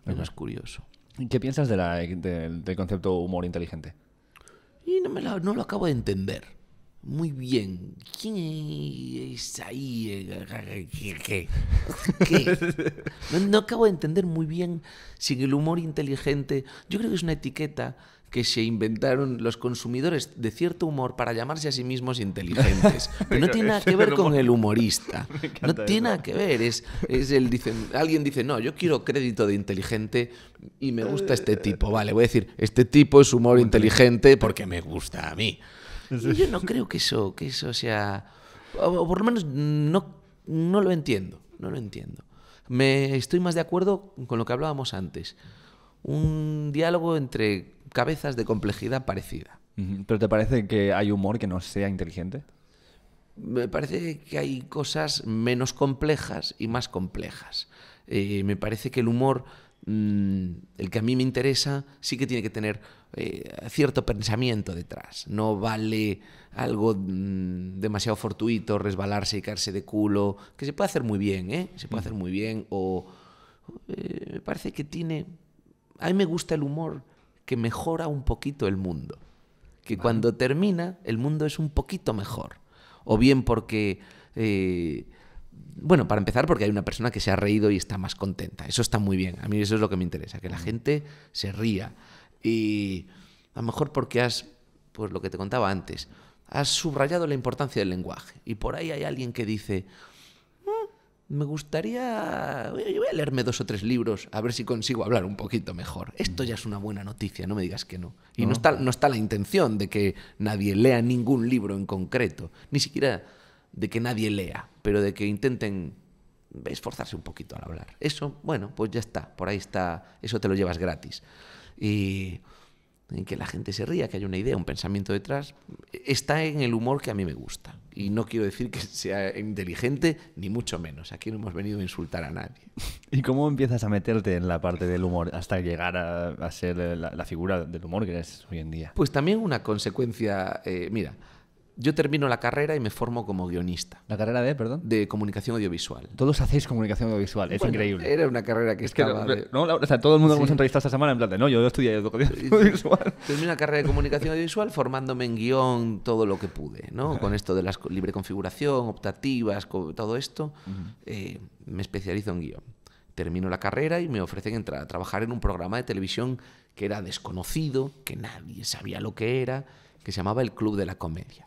Menos curioso. ¿Qué piensas del concepto humor inteligente? no, lo acabo de entender. Muy bien. ¿Quién es ahí? ¿Qué? No, no, acabo de entender muy bien si el humor inteligente. Yo creo que es una etiqueta que se inventaron los consumidores de cierto humor para llamarse a sí mismos inteligentes. no tiene nada que ver con el humorista. No tiene nada que ver. Es, es el alguien dice, no, yo quiero crédito de inteligente y me gusta este eh, tipo. Vale, voy a decir, este tipo es humor inteligente porque me gusta a mí. yo no creo que eso, que eso sea... O por lo menos no, no lo entiendo. No lo entiendo. Me estoy más de acuerdo con lo que hablábamos antes. Un diálogo entre cabezas de complejidad parecida. ¿Pero te parece que hay humor que no sea inteligente? Me parece que hay cosas menos complejas y más complejas. Eh, me parece que el humor, mm, el que a mí me interesa, sí que tiene que tener eh, cierto pensamiento detrás. No vale algo mm, demasiado fortuito, resbalarse y caerse de culo, que se puede hacer muy bien, ¿eh? Se puede hacer muy bien. O eh, me parece que tiene... A mí me gusta el humor que mejora un poquito el mundo. Que cuando termina, el mundo es un poquito mejor. O bien porque... Eh, bueno, para empezar, porque hay una persona que se ha reído y está más contenta. Eso está muy bien. A mí eso es lo que me interesa, que la gente se ría. Y a lo mejor porque has, pues lo que te contaba antes, has subrayado la importancia del lenguaje. Y por ahí hay alguien que dice, me gustaría... Voy a leerme dos o tres libros a ver si consigo hablar un poquito mejor. Esto ya es una buena noticia, no me digas que no. Y no, está, no está la intención de que nadie lea ningún libro en concreto, ni siquiera de que nadie lea, pero de que intenten esforzarse un poquito al hablar. Eso, bueno, pues ya está, por ahí está, eso te lo llevas gratis. Y en que la gente se ría, que hay una idea, un pensamiento detrás, está en el humor que a mí me gusta. Y no quiero decir que sea inteligente, ni mucho menos. Aquí no hemos venido a insultar a nadie. ¿Y cómo empiezas a meterte en la parte del humor hasta llegar a, ser la, figura del humor que eres hoy en día? Pues también una consecuencia, eh, mira, yo termino la carrera y me formo como guionista. ¿La carrera de, perdón? De comunicación audiovisual. Todos hacéis comunicación audiovisual, es increíble. Era una carrera que estaba... todo el mundo hemos entrevistado esta semana en plan no, yo estudié audiovisual. Termino la carrera de comunicación audiovisual formándome en guión todo lo que pude, ¿no? Con esto de la libre configuración, optativas, todo esto, eh, me especializo en guión. Termino la carrera y me ofrecen entrar a trabajar en un programa de televisión que era desconocido, que nadie sabía lo que era, que se llamaba El Club de la Comedia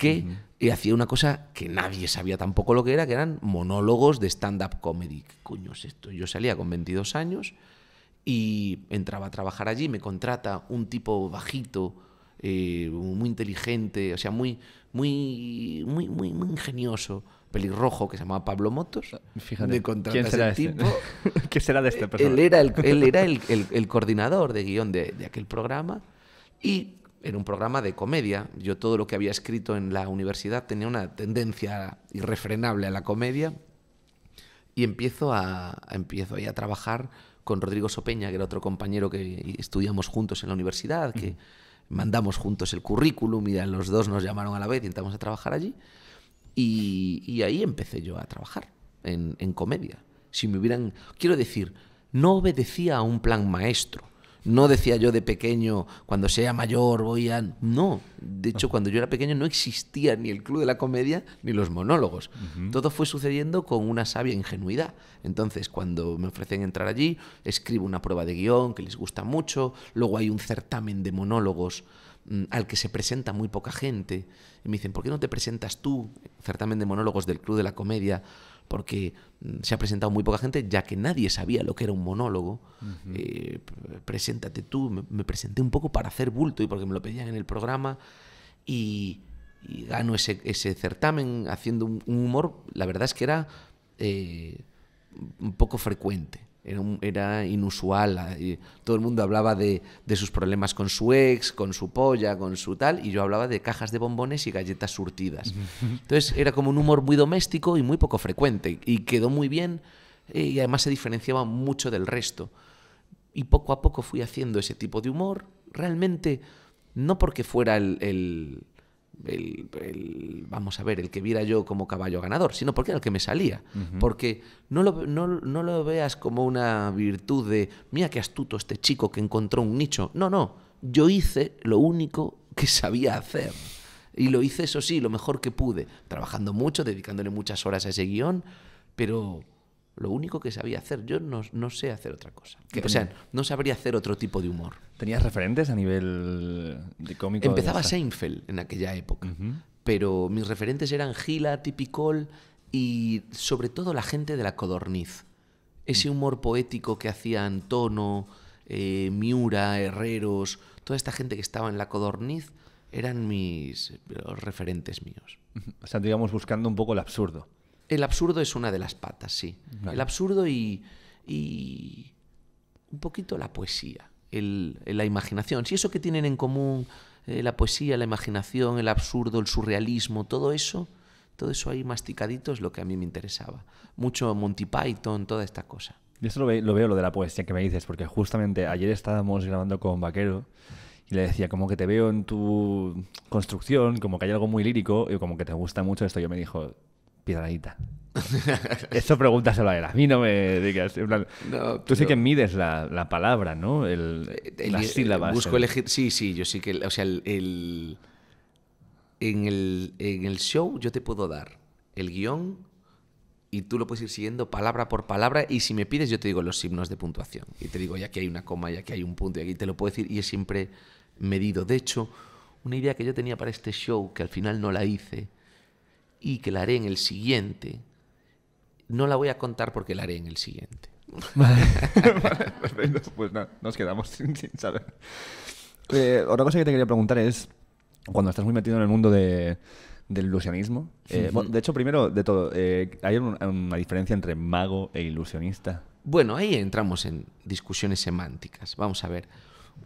que hacía una cosa que nadie sabía tampoco lo que era, que eran monólogos de stand-up comedy. ¿Qué coño es esto? Yo salía con 22 años y entraba a trabajar allí, me contrata un tipo bajito, eh, muy inteligente, o sea, muy, muy, muy, muy, muy ingenioso, pelirrojo, que se llamaba Pablo Motos. Ah, fíjate, ¿quién será este? tipo. ¿Qué será de este personaje? Él era el, era el, el, coordinador de guión de, de, aquel programa y era un programa de comedia. Yo todo lo que había escrito en la universidad tenía una tendencia irrefrenable a la comedia y empiezo a, empiezo ahí a trabajar con Rodrigo Sopeña, que era otro compañero que estudiamos juntos en la universidad, que mandamos juntos el currículum y los dos nos llamaron a la vez y entramos a trabajar allí. Y, ahí empecé yo a trabajar en, en comedia. Si me hubieran, quiero decir, no obedecía a un plan maestro no decía yo de pequeño, cuando sea mayor voy a... No, de hecho cuando yo era pequeño no existía ni el Club de la Comedia ni los monólogos. Todo fue sucediendo con una sabia ingenuidad. Entonces cuando me ofrecen entrar allí, escribo una prueba de guión que les gusta mucho, luego hay un certamen de monólogos mm, al que se presenta muy poca gente. Y me dicen, ¿por qué no te presentas tú? Certamen de monólogos del Club de la Comedia porque mm, se ha presentado muy poca gente, ya que nadie sabía lo que era un monólogo. Eh, preséntate tú, me, presenté un poco para hacer bulto y porque me lo pedían en el programa y, gano ese, certamen haciendo un, humor, la verdad es que era eh, un poco frecuente era, inusual. Todo el mundo hablaba de, sus problemas con su ex, con su polla, con su tal, y yo hablaba de cajas de bombones y galletas surtidas. Entonces era como un humor muy doméstico y muy poco frecuente, y quedó muy bien, eh, y además se diferenciaba mucho del resto. Y poco a poco fui haciendo ese tipo de humor, realmente no porque fuera el el, vamos a ver, el que viera yo como caballo ganador, sino porque era el que me salía. Porque no lo, no, no lo veas como una virtud de, mira qué astuto este chico que encontró un nicho. No, no, yo hice lo único que sabía hacer. Y lo hice, eso sí, lo mejor que pude, trabajando mucho, dedicándole muchas horas a ese guión, pero lo único que sabía hacer. Yo no, sé hacer otra cosa. o sea, no sabría hacer otro tipo de humor. ¿Tenías referentes a nivel de cómico? Empezaba Seinfeld en aquella época, pero mis referentes eran Gila, Tipicol y sobre todo la gente de la codorniz. Ese mm. humor poético que hacían Tono, eh, Miura, Herreros, toda esta gente que estaba en la codorniz eran mis los referentes míos. O sea, íbamos buscando un poco el absurdo. El absurdo es una de las patas, sí. El absurdo y, un poquito la poesía, la imaginación. Si eso que tienen en común eh, la poesía, la imaginación, el absurdo, el surrealismo, todo eso, todo eso ahí masticadito es lo que a mí me interesaba. Mucho Monty Python, toda esta cosa. Yo eso lo, lo veo, lo de la poesía que me dices, porque justamente ayer estábamos grabando con Vaquero y le decía, como que te veo en tu construcción, como que hay algo muy lírico y como que te gusta mucho esto. Yo me dijo, piedradita. Eso pregúntaselo a él. A mí no me digas. tú sé que mides la, palabra, ¿no? Eh, las eh, sílabas. Busco elegir. Sí, sí, yo sí que. O sea, el, en, el, show yo te puedo dar el guión y tú lo puedes ir siguiendo palabra por palabra. Y si me pides, yo te digo los signos de puntuación. Y te digo, ya que hay una coma, ya que hay un punto, y aquí te lo puedo decir. Y es siempre medido. De hecho, una idea que yo tenía para este show, que al final no la hice y que la haré en el siguiente. No la voy a contar porque la haré en el siguiente. Vale. Pues nada, nos quedamos sin, saber. Eh, otra cosa que te quería preguntar es, cuando estás muy metido en el mundo del ilusionismo, eh, de hecho, primero de todo, eh, ¿hay una diferencia entre mago e ilusionista? Bueno, ahí entramos en discusiones semánticas. Vamos a ver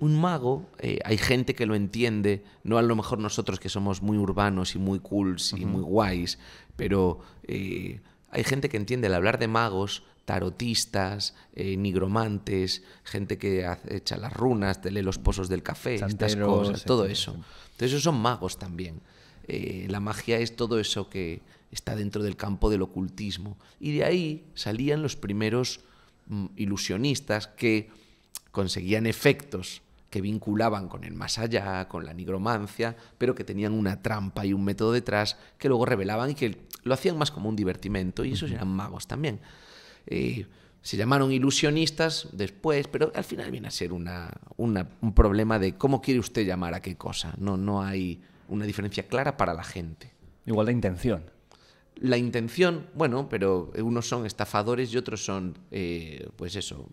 un mago, eh, hay gente que lo entiende, no a lo mejor nosotros que somos muy urbanos y muy cools y muy guays, pero eh, hay gente que entiende el hablar de magos, tarotistas, eh, nigromantes, gente que echa las runas, te lee los pozos del café, estas cosas, todo eso. Entonces esos son magos también. la magia es todo eso que está dentro del campo del ocultismo. Y de ahí salían los primeros mm, ilusionistas que conseguían efectos que vinculaban con el más allá, con la nigromancia, pero que tenían una trampa y un método detrás que luego revelaban y que lo hacían más como un divertimento, y esos eran magos también. Eh, se llamaron ilusionistas después, pero al final viene a ser un problema de cómo quiere usted llamar a qué cosa. No, no hay una diferencia clara para la gente. Igual la intención. La intención, bueno, pero unos son estafadores y otros son, eh, pues eso,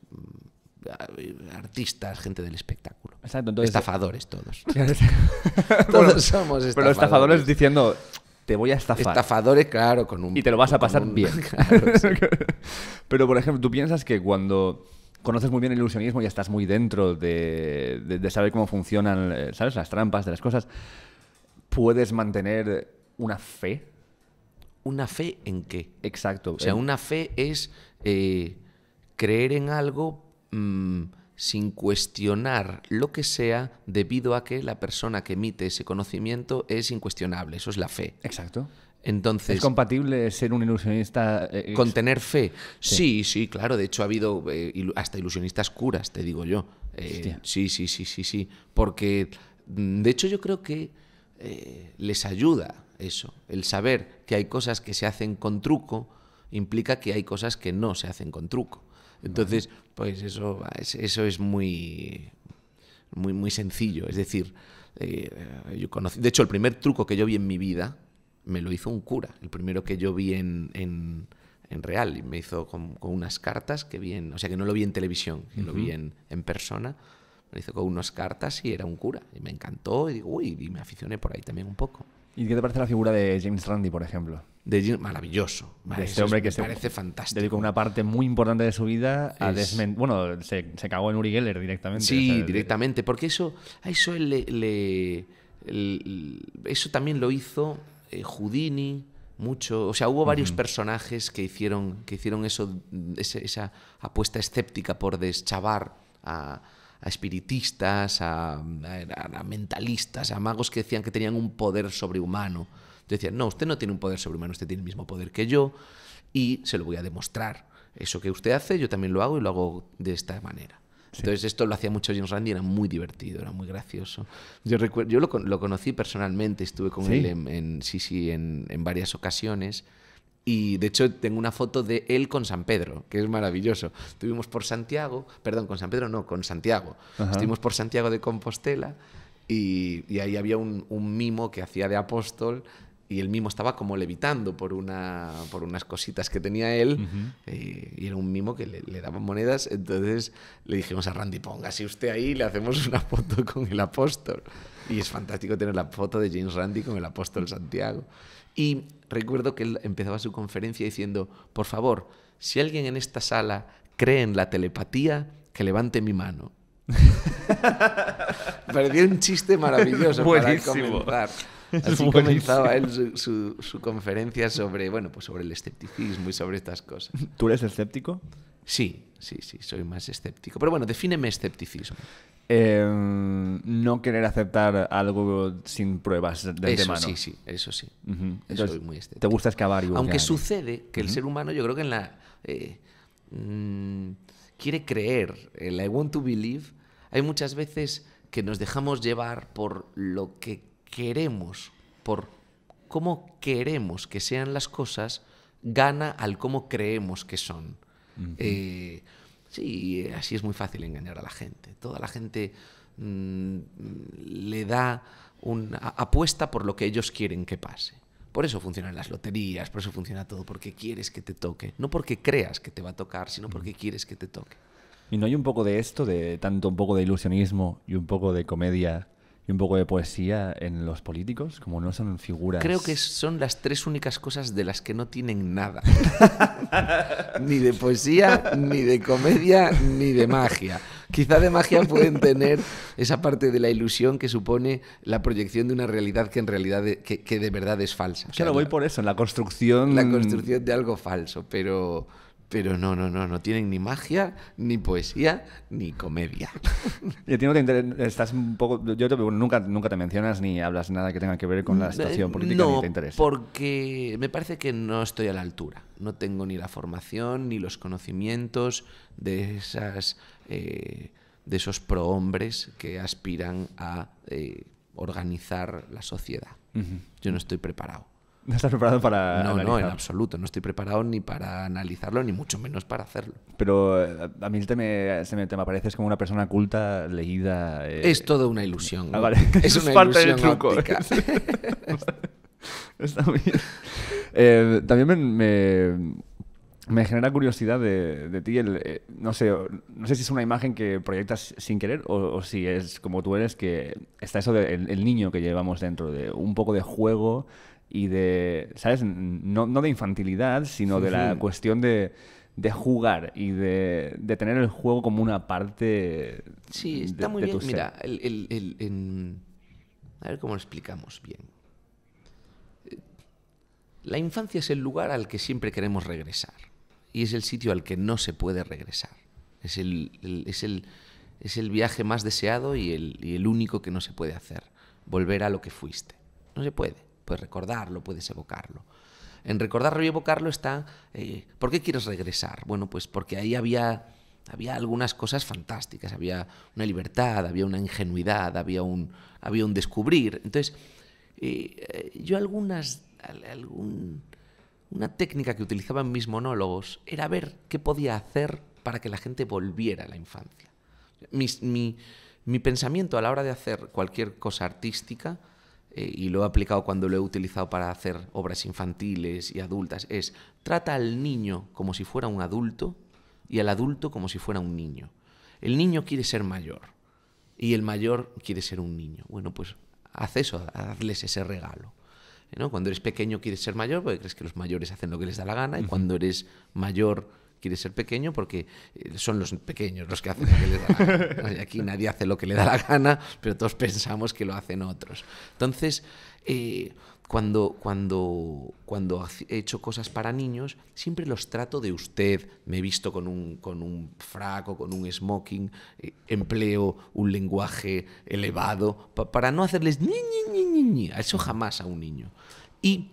artistas, gente del espectáculo. estafadores todos. todos somos estafadores. Pero estafadores diciendo, te voy a estafar. Estafadores, claro, con un... Y te lo vas a pasar bien. pero, por ejemplo, tú piensas que cuando conoces muy bien el ilusionismo y estás muy dentro de, saber cómo funcionan, eh, ¿sabes? Las trampas de las cosas, ¿puedes mantener una fe? ¿Una fe en qué? Exacto. O sea, una fe es... Eh, creer en algo sin cuestionar lo que sea debido a que la persona que emite ese conocimiento es incuestionable. Eso es la fe. Exacto. Entonces, ¿Es compatible ser un ilusionista? con tener fe. Sí. sí, claro. De hecho, ha habido hasta ilusionistas curas, te digo yo. sí, sí, sí, sí, sí. Porque, de hecho, yo creo que les ayuda eso. El saber que hay cosas que se hacen con truco implica que hay cosas que no se hacen con truco. Entonces, pues eso, eso es muy, muy, muy sencillo. Es decir, eh, yo conocí, de hecho, el primer truco que yo vi en mi vida me lo hizo un cura, el primero que yo vi en, en, en real, y me hizo con, unas cartas que bien, o sea, que no lo vi en televisión, lo vi en, en persona, me lo hizo con unas cartas y era un cura, y me encantó, y uy, y me aficioné por ahí también un poco. ¿Y qué te parece la figura de James Randi, por ejemplo? maravilloso. Este hombre que se este parece fantástico. Dedicó una parte muy importante de su vida a Bueno, se, cagó en Uri Geller directamente. Sí, directamente, porque eso, eso también lo hizo eh, Houdini mucho. O sea, hubo varios personajes que hicieron, que hicieron eso, esa apuesta escéptica por deschavar a, espiritistas, a mentalistas, a magos que decían que tenían un poder sobrehumano. Yo decía, no, usted no tiene un poder sobrehumano, usted tiene el mismo poder que yo y se lo voy a demostrar. Eso que usted hace, yo también lo hago y lo hago de esta manera. Entonces esto lo hacía mucho James Randi, era muy divertido, era muy gracioso. Yo, yo lo, conocí personalmente, estuve con él en, en, sí, sí, en, varias ocasiones. Y de hecho tengo una foto de él con San Pedro, que es maravilloso. Estuvimos por Santiago, perdón, con San Pedro no, con Santiago. Estuvimos por Santiago de Compostela y, ahí había un, un, mimo que hacía de apóstol y el mismo estaba como levitando por, una, por unas cositas que tenía él eh, y era un mimo que le, daban monedas. Entonces le dijimos a Randy, póngase usted ahí y le hacemos una foto con el apóstol. Y es fantástico tener la foto de James Randy con el apóstol Santiago. Y recuerdo que él empezaba su conferencia diciendo, por favor, si alguien en esta sala cree en la telepatía, que levante mi mano. Parecía un chiste maravilloso. Para comentar. Así comenzaba él su, conferencia sobre, bueno, pues sobre el escepticismo y sobre estas cosas. ¿Tú eres escéptico? Sí, sí, sí, soy más escéptico. Pero bueno, defíneme escepticismo. Em, no querer aceptar algo sin pruebas de eso antemano. Sí, sí, eso sí. muy escéptico. Te gusta excavar Aunque sucede que el ser humano, yo creo que en la. Eh, mm, quiere creer, la I want to believe, hay muchas veces que nos dejamos llevar por lo que queremos, por cómo queremos que sean las cosas, gana al cómo creemos que son. Eh, sí, así es muy fácil engañar a la gente. Toda la gente mm, le da una apuesta por lo que ellos quieren que pase. Por eso funcionan las loterías, por eso funciona todo, porque quieres que te toque. No porque creas que te va a tocar, sino porque quieres que te toque. ¿Y no hay un poco de esto, de tanto un poco de ilusionismo y un poco de comedia un poco de poesía en los políticos, como no son figuras. Creo que son las tres únicas cosas de las que no tienen nada. ni de poesía, ni de comedia, ni de magia. Quizá de magia pueden tener esa parte de la ilusión que supone la proyección de una realidad que en realidad de, que, de verdad es falsa. Yo lo voy por eso, en la construcción. La construcción de algo falso, pero pero no, no, no, no tienen ni magia, ni poesía, ni comedia. Y a ti estás un poco, yo nunca, nunca te mencionas ni hablas nada que tenga que ver con la mm, eh, situación política no, te interesa. porque me parece que no estoy a la altura, no tengo ni la formación, ni los conocimientos de esas, eh, de esos prohombres que aspiran a eh, organizar la sociedad. Yo no estoy preparado. No estás preparado para. No, no, en absoluto. No estoy preparado ni para analizarlo, ni mucho menos para hacerlo. Pero eh, a mí te me, apareces como una persona culta, leída. Eh. Es toda una ilusión. Ah, es, una ilusión del eh, también me, genera curiosidad de, ti. El, no, sé, no sé si es una imagen que proyectas sin querer o, si es como tú eres, que está eso del niño que llevamos dentro, de un poco de juego y de, ¿sabes? No, de infantilidad, sino de la cuestión de, jugar y de, tener el juego como una parte. Sí, está muy bien. Mira, el, a ver cómo lo explicamos bien. La infancia es el lugar al que siempre queremos regresar y es el sitio al que no se puede regresar. Es el, es es viaje más deseado y, y el único que no se puede hacer, volver a lo que fuiste. No se puede puedes recordarlo, puedes evocarlo. En recordarlo y evocarlo está, eh, ¿por qué quieres regresar? Bueno, pues porque ahí había, algunas cosas fantásticas, había una libertad, había una ingenuidad, había un, había un descubrir. Entonces, eh, yo algunas, una técnica que utilizaba en mis monólogos era ver qué podía hacer para que la gente volviera a la infancia. mi pensamiento a la hora de hacer cualquier cosa artística eh, y lo he aplicado cuando lo he utilizado para hacer obras infantiles y adultas, es trata al niño como si fuera un adulto y al adulto como si fuera un niño. El niño quiere ser mayor y el mayor quiere ser un niño. Bueno, pues haz eso, hazles ese regalo. Cuando eres pequeño quieres ser mayor porque crees que los mayores hacen lo que les da la gana y cuando eres mayor quiere ser pequeño porque eh, son los pequeños los que hacen lo que le da la gana. Aquí nadie hace lo que le da la gana, pero todos pensamos que lo hacen otros. Entonces, eh, cuando, cuando, cuando he hecho cosas para niños, siempre los trato de usted. Me he visto con un, con un frac con un smoking, eh, empleo un lenguaje elevado para no hacerles ni, ni, ni, ni, ni. Eso jamás a un niño. Y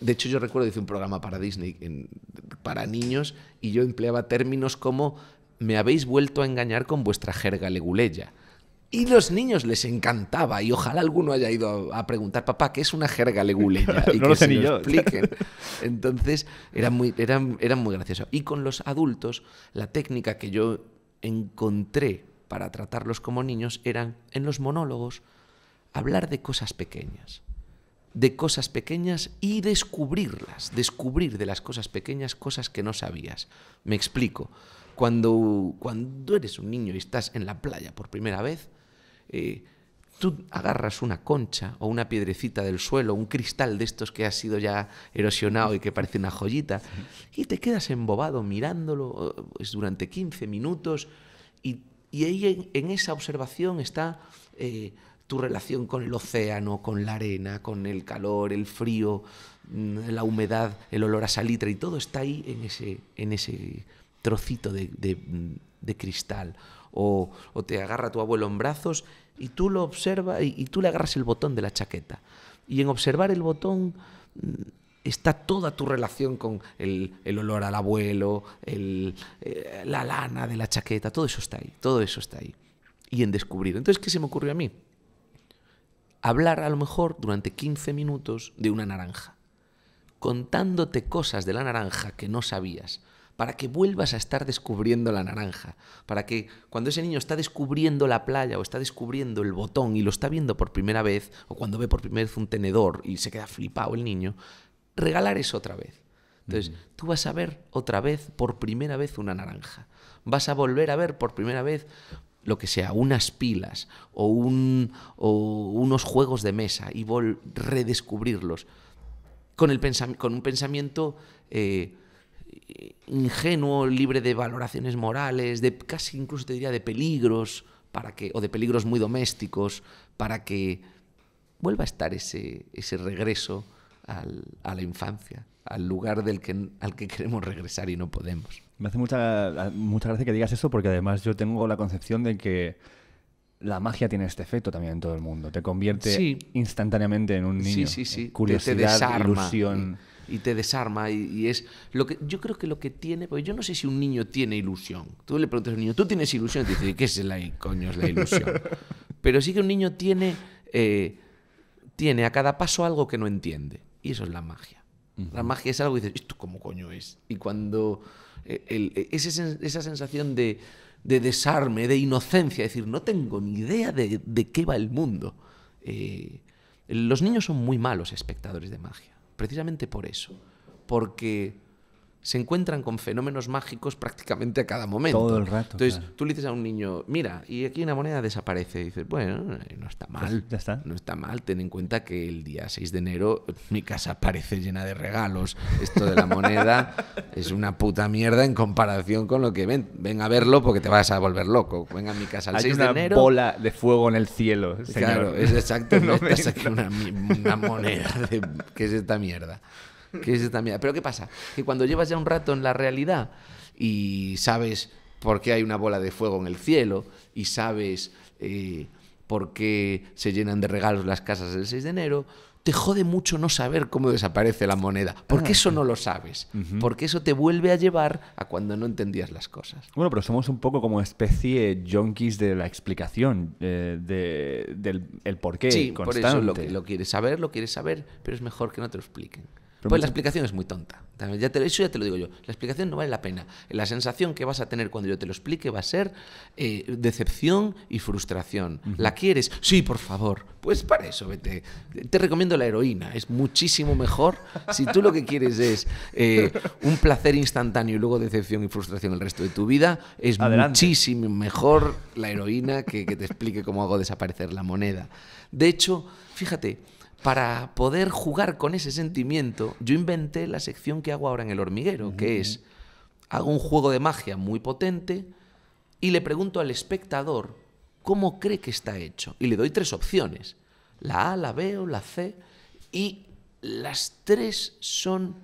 de hecho, yo recuerdo hice un programa para Disney, para niños, y yo empleaba términos como me habéis vuelto a engañar con vuestra jerga leguleya. Y los niños les encantaba, y ojalá alguno haya ido a, preguntar, papá, ¿qué es una jerga leguleya? Y que se lo expliquen. Entonces, era muy, muy gracioso. Y con los adultos, la técnica que yo encontré para tratarlos como niños eran, en los monólogos, hablar de cosas pequeñas de cosas pequeñas y descubrirlas, descubrir de las cosas pequeñas cosas que no sabías. Me explico. Cuando, cuando eres un niño y estás en la playa por primera vez, eh, tú agarras una concha o una piedrecita del suelo, un cristal de estos que ha sido ya erosionado y que parece una joyita, y te quedas embobado mirándolo eh, es durante 15 minutos y, y ahí en, esa observación está eh, tu relación con el océano, con la arena, con el calor, el frío, mm, la humedad, el olor a salitre, y todo está ahí en ese, en ese trocito de, mm, cristal. O, te agarra tu abuelo en brazos y tú lo observas y, tú le agarras el botón de la chaqueta. Y en observar el botón mm, está toda tu relación con el, olor al abuelo, eh, la lana de la chaqueta, todo eso está ahí, todo eso está ahí. Y en descubrir. Entonces, ¿qué se me ocurrió a mí? hablar a lo mejor durante 15 minutos de una naranja, contándote cosas de la naranja que no sabías, para que vuelvas a estar descubriendo la naranja, para que cuando ese niño está descubriendo la playa o está descubriendo el botón y lo está viendo por primera vez, o cuando ve por primera vez un tenedor y se queda flipado el niño, regalar eso otra vez. Entonces, tú vas a ver otra vez, por primera vez, una naranja. Vas a volver a ver por primera vez lo que sea, unas pilas o, o unos juegos de mesa y redescubrirlos con, el con un pensamiento eh, ingenuo, libre de valoraciones morales, de casi incluso te diría de peligros para que, o de peligros muy domésticos, para que vuelva a estar ese, ese regreso a la infancia, al lugar del que, al que queremos regresar y no podemos. Me hace mucha, gracia que digas eso porque además yo tengo la concepción de que la magia tiene este efecto también en todo el mundo. Te convierte instantáneamente en un niño. Sí, Curiosidad, ilusión. Y, te desarma. Y, es lo que yo creo que lo que tiene, porque yo no sé si un niño tiene ilusión. Tú le preguntas a un niño, ¿tú tienes ilusión? Y te ¿qué es la, coño es la ilusión? Pero sí que un niño tiene, eh, tiene a cada paso algo que no entiende. Y eso es la magia. La magia es algo que dices, ¿esto cómo coño es? Y cuando esa sensación de, desarme, de inocencia, es decir, no tengo ni idea de, qué va el mundo. Eh, los niños son muy malos espectadores de magia, precisamente por eso, porque se encuentran con fenómenos mágicos prácticamente a cada momento. Todo el rato. Entonces, tú le dices a un niño, mira, y aquí una moneda desaparece. Y dices, bueno, eh, no está pues mal. No está mal. Ten en cuenta que el día 6 de enero mi casa aparece llena de regalos. Esto de la moneda es una puta mierda en comparación con lo que ven. Ven a verlo porque te vas a volver loco. Ven a mi casa el 6 de enero. una bola de fuego en el cielo. Claro, es exacto. no que una, moneda. ¿Qué es esta mierda? Pero ¿qué pasa? Que cuando llevas ya un rato en la realidad y sabes por qué hay una bola de fuego en el cielo y sabes eh, por qué se llenan de regalos las casas el 6 de enero, te jode mucho no saber cómo desaparece la moneda, porque eso no lo sabes, porque eso te vuelve a llevar a cuando no entendías las cosas. Bueno, pero somos un poco como especie junkies de la explicación, eh, del qué sí, Por lo quieres saber, lo quieres saber, pero es mejor que no te lo expliquen pues la explicación es muy tonta. Ya te, eso ya te lo digo yo. La explicación no vale la pena. La sensación que vas a tener cuando yo te lo explique va a ser eh, decepción y frustración. ¿La quieres? Sí, por favor. Pues para eso, vete. Te recomiendo la heroína. Es muchísimo mejor. Si tú lo que quieres es eh, un placer instantáneo y luego decepción y frustración el resto de tu vida, es muchísimo mejor la heroína que, que te explique cómo hago desaparecer la moneda. De hecho, fíjate para poder jugar con ese sentimiento, yo inventé la sección que hago ahora en el hormiguero, que es, hago un juego de magia muy potente y le pregunto al espectador cómo cree que está hecho. Y le doy tres opciones, la A, la B o la C, y las tres son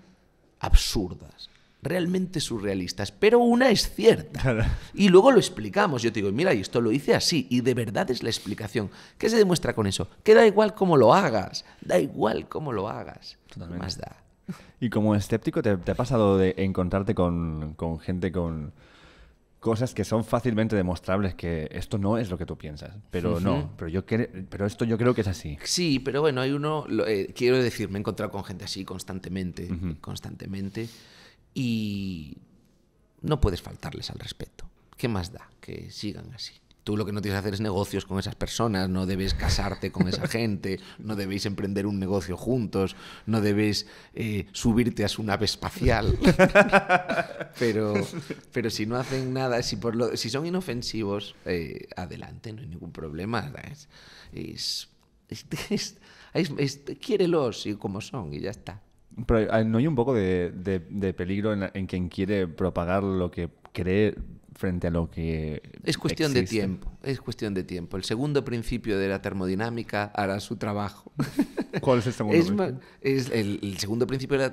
absurdas realmente surrealistas, pero una es cierta. Y luego lo explicamos, yo te digo, mira, y esto lo hice así, y de verdad es la explicación. ¿Qué se demuestra con eso? Que da igual cómo lo hagas, da igual cómo lo hagas, más da. Y como escéptico, ¿te, ha pasado de encontrarte con, gente con cosas que son fácilmente demostrables que esto no es lo que tú piensas pero no pero yo pero esto yo creo que es así sí pero bueno hay uno eh, quiero decir me he encontrado con gente así constantemente constantemente y no puedes faltarles al respeto. ¿Qué más da que sigan así? Tú lo que no tienes que hacer es negocios con esas personas, no debes casarte con esa gente, no debéis emprender un negocio juntos, no debes eh, subirte a su nave espacial. pero, pero si no hacen nada, si, por lo, si son inofensivos, eh, adelante, no hay ningún problema. Es, es, quiérelos y como son y ya está no hay un poco de, peligro en, quien quiere propagar lo que cree frente a lo que... Es cuestión de tiempo, es cuestión de tiempo. El segundo principio de la termodinámica hará su trabajo. ¿Cuál es el segundo principio? el, segundo principio eh,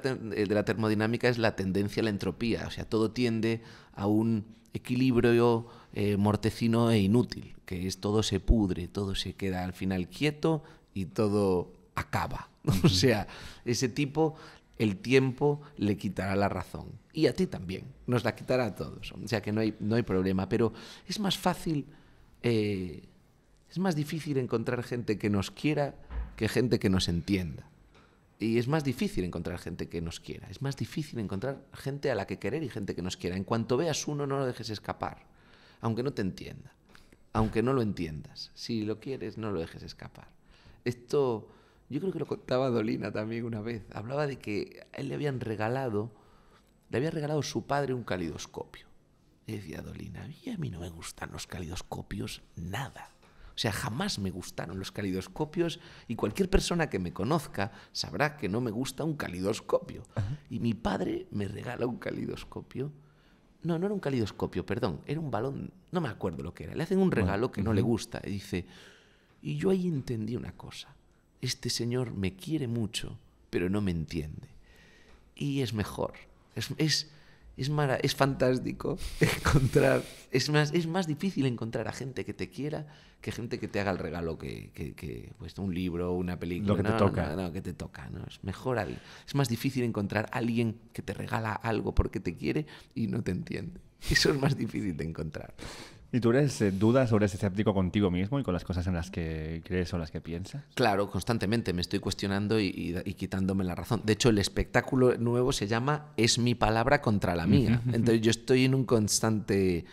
de la, termodinámica es la tendencia a la entropía, o sea, todo tiende a un equilibrio eh, mortecino e inútil, que es todo se pudre, todo se queda al final quieto y todo acaba. O sea, ese tipo el tiempo le quitará la razón. Y a ti también, nos la quitará a todos. O sea que no hay, no hay problema. Pero es más fácil, eh, es más difícil encontrar gente que nos quiera que gente que nos entienda. Y es más difícil encontrar gente que nos quiera. Es más difícil encontrar gente a la que querer y gente que nos quiera. En cuanto veas uno, no lo dejes escapar, aunque no te entienda, aunque no lo entiendas. Si lo quieres, no lo dejes escapar. Esto yo creo que lo contaba Dolina también una vez. Hablaba de que a él le habían regalado, le había regalado su padre un calidoscopio. Y decía Dolina, a mí no me gustan los calidoscopios nada. O sea, jamás me gustaron los calidoscopios y cualquier persona que me conozca sabrá que no me gusta un calidoscopio. Y mi padre me regala un calidoscopio. No, no era un calidoscopio, perdón, era un balón, no me acuerdo lo que era. Le hacen un regalo que no le gusta y dice, y yo ahí entendí una cosa este señor me quiere mucho, pero no me entiende. Y es mejor, es, es, es, es fantástico encontrar, es más, es más difícil encontrar a gente que te quiera que gente que te haga el regalo que, que, pues, un libro, una película. Lo que te toca. No, que te toca. ¿no? Es, mejor, es más difícil encontrar a alguien que te regala algo porque te quiere y no te entiende. Eso es más difícil de encontrar. ¿Y tú eres duda eh, dudas sobre eres escéptico contigo mismo y con las cosas en las que crees o las que piensas? Claro, constantemente me estoy cuestionando y, quitándome la razón. De hecho, el espectáculo nuevo se llama Es mi palabra contra la mía. Entonces yo estoy en un constante...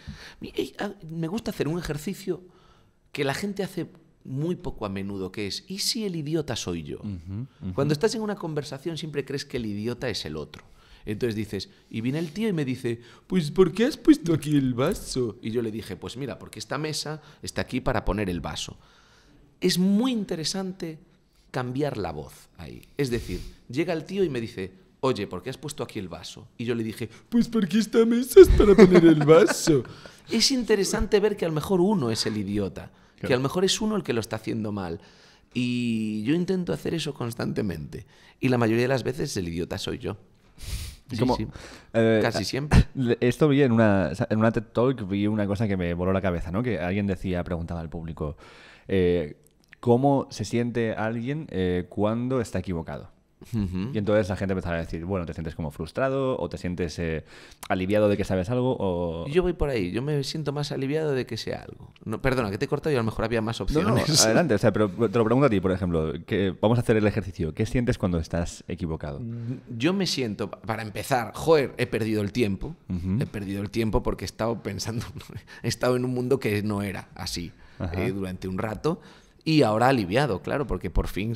Ah, me gusta hacer un ejercicio que la gente hace muy poco a menudo, que es, ¿y si el idiota soy yo? Cuando estás en una conversación siempre crees que el idiota es el otro. Entonces dices, y viene el tío y me dice, pues ¿por qué has puesto aquí el vaso? Y yo le dije, pues mira, porque esta mesa está aquí para poner el vaso. Es muy interesante cambiar la voz ahí. Es decir, llega el tío y me dice, oye, ¿por qué has puesto aquí el vaso? Y yo le dije, pues porque esta mesa es para poner el vaso. es interesante ver que a lo mejor uno es el idiota, que a lo mejor es uno el que lo está haciendo mal. Y yo intento hacer eso constantemente. Y la mayoría de las veces el idiota soy yo. Eh, Casi siempre. Esto vi en una, TED Talk, vi una cosa que me voló la cabeza, ¿no? Que alguien decía, preguntaba al público, eh, ¿cómo se siente alguien eh, cuando está equivocado? Y entonces la gente empezará a decir, bueno, te sientes como frustrado o te sientes eh, aliviado de que sabes algo o... Yo voy por ahí, yo me siento más aliviado de que sea algo. No, perdona, que te he cortado y a lo mejor había más opciones. adelante, o sea, pero te lo pregunto a ti, por ejemplo, vamos a hacer el ejercicio. ¿Qué sientes cuando estás equivocado? Mm, yo me siento, para empezar, joder, he perdido el tiempo, he perdido el tiempo porque he estado pensando, he estado en un mundo que no era así eh, durante un rato y ahora aliviado, claro, porque por fin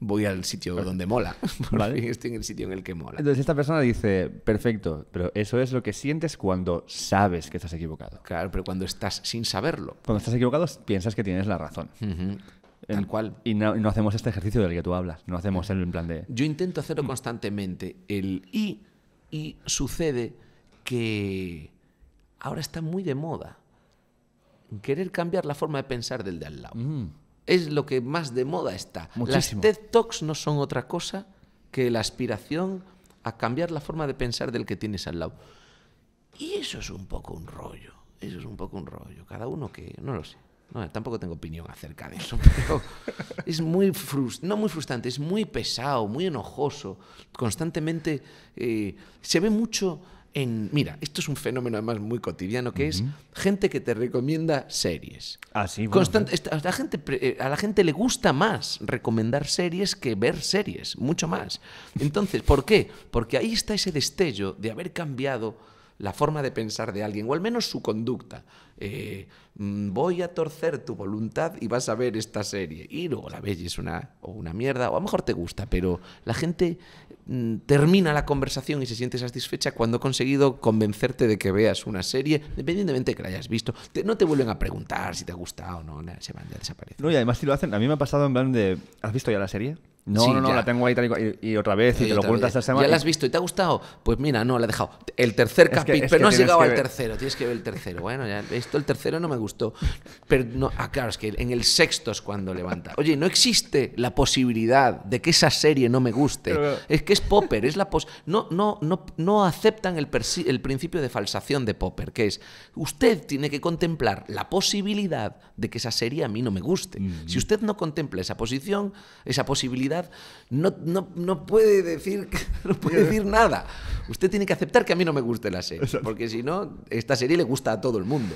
voy al sitio donde mola. estoy en el sitio en el que mola. Entonces esta persona dice, perfecto, pero eso es lo que sientes cuando sabes que estás equivocado. Claro, pero cuando estás sin saberlo. Cuando estás equivocado piensas que tienes la razón. Tal cual. Y no, hacemos este ejercicio del que tú hablas. No hacemos el plan de... Yo intento hacerlo mm. constantemente. El y, y sucede que ahora está muy de moda querer cambiar la forma de pensar del de al lado. Es lo que más de moda está. Las TED Talks no son otra cosa que la aspiración a cambiar la forma de pensar del que tienes al lado. Y eso es un poco un rollo. Eso es un poco un rollo. Cada uno que. No lo sé. tampoco tengo opinión acerca de eso, pero es muy frustrante, no muy frustrante, es muy pesado, muy enojoso. Constantemente eh, se ve mucho Mira, esto es un fenómeno además muy cotidiano, que es gente que te recomienda series. Ah, la gente, eh, a la gente le gusta más recomendar series que ver series, mucho más. Entonces, ¿por qué? Porque ahí está ese destello de haber cambiado la forma de pensar de alguien, o al menos su conducta. Eh, mm, voy a torcer tu voluntad y vas a ver esta serie. Y luego la ves y es una, o una mierda, o a lo mejor te gusta, pero la gente mm, termina la conversación y se siente satisfecha cuando ha conseguido convencerte de que veas una serie, independientemente que la hayas visto. no te vuelven a preguntar si te ha gustado o no, se van, ya desaparecen. No, y además si lo hacen, a mí me ha pasado en plan de, ¿has visto ya la serie? No, no, no, la tengo ahí y, otra vez, y te lo cuentas esta semana. ¿Ya la has visto y te ha gustado? Pues mira, no, la he dejado. El tercer capítulo, pero no has llegado al tercero, tienes que ver el tercero. Bueno, ya esto el tercero no me gustó. Pero no, ah, claro, es que en el sexto es cuando levanta. Oye, no existe la posibilidad de que esa serie no me guste. es que es Popper, es la pos no, no, no, no aceptan el, principio de falsación de Popper, que es usted tiene que contemplar la posibilidad de que esa serie a mí no me guste. Mm. Si usted no contempla esa posición, esa posibilidad no, no, puede, decir, no puede decir nada. Usted tiene que aceptar que a mí no me guste la serie, porque si no, esta serie le gusta a todo el mundo.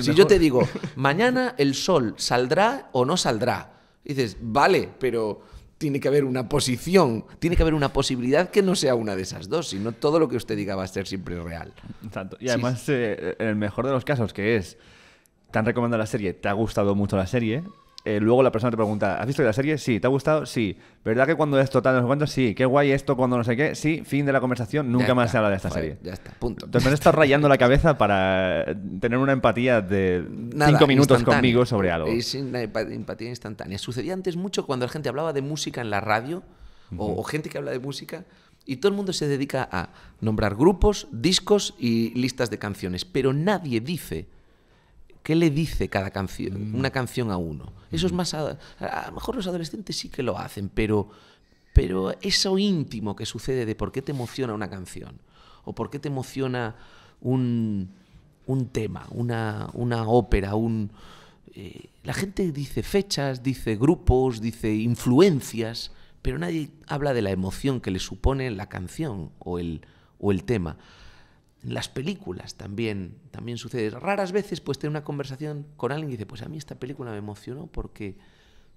Si yo te digo, mañana el sol saldrá o no saldrá, dices, vale, pero tiene que haber una posición, tiene que haber una posibilidad que no sea una de esas dos, sino todo lo que usted diga va a ser siempre real. Exacto. Y además, eh, el mejor de los casos, que es, te han recomendado la serie, te ha gustado mucho la serie, eh, luego la persona te pregunta, ¿has visto la serie? Sí, ¿te ha gustado? Sí. ¿Verdad que cuando es total no sé Sí. ¿Qué guay esto cuando no sé qué? Sí, fin de la conversación, nunca más se habla de esta serie. Ya está, punto. Entonces me estás rayando la cabeza para eh, tener una empatía de cinco minutos conmigo sobre algo. Es una empatía instantánea. Sucedía antes mucho cuando la gente hablaba de música en la radio o, o gente que habla de música y todo el mundo se dedica a nombrar grupos, discos y listas de canciones, pero nadie dice ¿Qué le dice cada canción, mm. una canción a uno? Eso es mm. más. A, lo mejor los adolescentes sí que lo hacen, pero, pero eso íntimo que sucede de por qué te emociona una canción o por qué te emociona un, tema, una, ópera, un. Eh, la gente dice fechas, dice grupos, dice influencias, pero nadie habla de la emoción que le supone la canción o el tema. En las películas también, también sucede. Raras veces pues tener una conversación con alguien y dice, pues a mí esta película me emocionó porque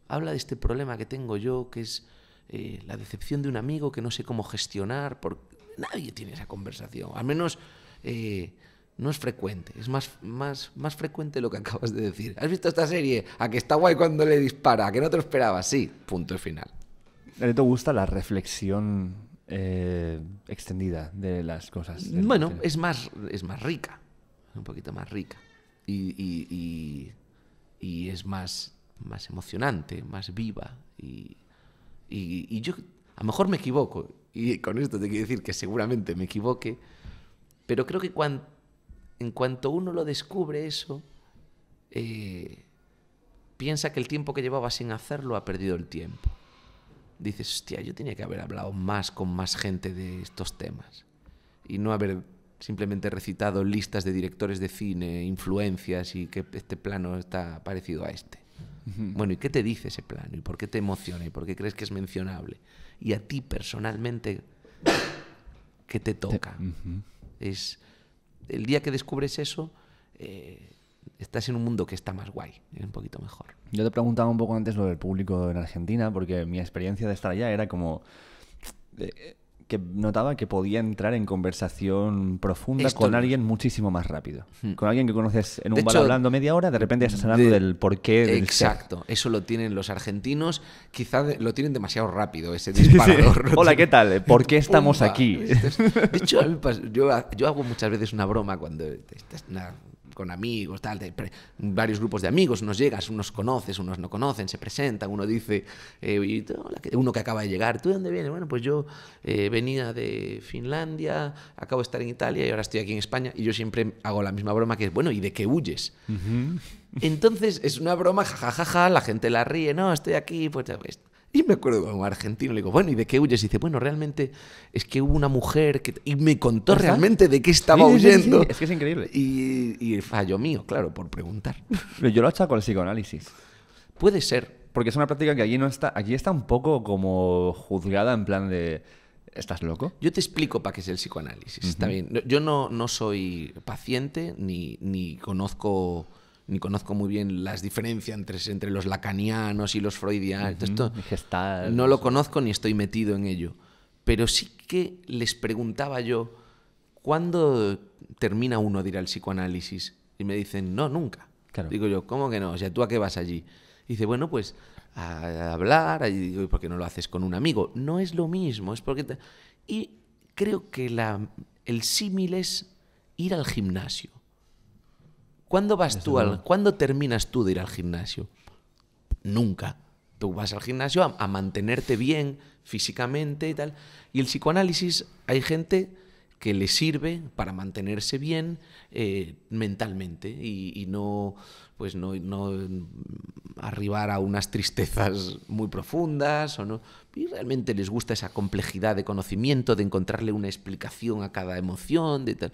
habla de este problema que tengo yo, que es eh, la decepción de un amigo que no sé cómo gestionar. Porque nadie tiene esa conversación. Al menos eh, no es frecuente. Es más, más, más frecuente lo que acabas de decir. ¿Has visto esta serie? A que está guay cuando le dispara, a que no te lo esperaba. Sí, punto final. ¿A ti te gusta la reflexión eh, extendida de las cosas. bueno, es más, es más rica, un poquito más rica. Y, y, es más, más emocionante, más viva. Y, yo a lo mejor me equivoco, y con esto te quiero decir que seguramente me equivoque, pero creo que en cuanto uno lo descubre eso, eh, piensa que el tiempo que llevaba sin hacerlo ha perdido el tiempo dices, hostia, yo tenía que haber hablado más con más gente de estos temas y no haber simplemente recitado listas de directores de cine, influencias y que este plano está parecido a este. Bueno, ¿y qué te dice ese plano? ¿Y por qué te emociona? ¿Y por qué crees que es mencionable? Y a ti personalmente, ¿qué te toca? Es el día que descubres eso, eh, estás en un mundo que está más guay, eh, un poquito mejor. Yo te preguntaba un poco antes lo del público en Argentina, porque mi experiencia de estar allá era como eh, que notaba que podía entrar en conversación profunda con alguien muchísimo más rápido. Hmm. Con alguien que conoces en un bar hablando media hora, de repente ya estás hablando del porqué del Exacto, eso lo tienen los argentinos, quizás lo tienen demasiado rápido ese disparador. Hola, ¿qué tal? ¿Por qué estamos aquí? De hecho, yo, yo hago muchas veces una broma cuando con amigos, tal, de, varios grupos de amigos, unos llegas, unos conoces, unos no conocen, se presentan, uno dice, eh, uno que acaba de llegar, ¿tú de dónde vienes? Bueno, pues yo eh, venía de Finlandia, acabo de estar en Italia y ahora estoy aquí en España y yo siempre hago la misma broma que es, bueno, ¿y de qué huyes? Entonces es una broma, jajajaja, la gente la ríe, no, estoy aquí, pues, pues y me acuerdo como un argentino, le digo, bueno, ¿y de qué huyes? Y dice, bueno, realmente es que hubo una mujer que... Y me contó realmente de qué estaba huyendo. es que es increíble. Y, fallo mío, claro, por preguntar. Pero yo lo he con el psicoanálisis. Puede ser. Porque es una práctica que allí no está... Aquí está un poco como juzgada en plan de... ¿Estás loco? Yo te explico para qué es el psicoanálisis. Está bien. Yo no, no soy paciente ni, ni conozco ni conozco muy bien las diferencias entre, entre los lacanianos y los freudianos. no lo conozco ni estoy metido en ello. Pero sí que les preguntaba yo, ¿cuándo termina uno de ir al psicoanálisis? Y me dicen, no, nunca. Digo yo, ¿cómo que no? O sea, ¿tú a qué vas allí? dice, bueno, pues a hablar, y ¿por qué no lo haces con un amigo? No es lo mismo, es porque... Y creo que la, el símil es ir al gimnasio. ¿Cuándo vas tú al, ¿Cuándo terminas tú de ir al gimnasio? Nunca. Tú vas al gimnasio a, mantenerte bien físicamente y tal. Y el psicoanálisis, hay gente que le sirve para mantenerse bien eh, mentalmente y, no pues no, no, arribar a unas tristezas muy profundas o no y realmente les gusta esa complejidad de conocimiento de encontrarle una explicación a cada emoción de tal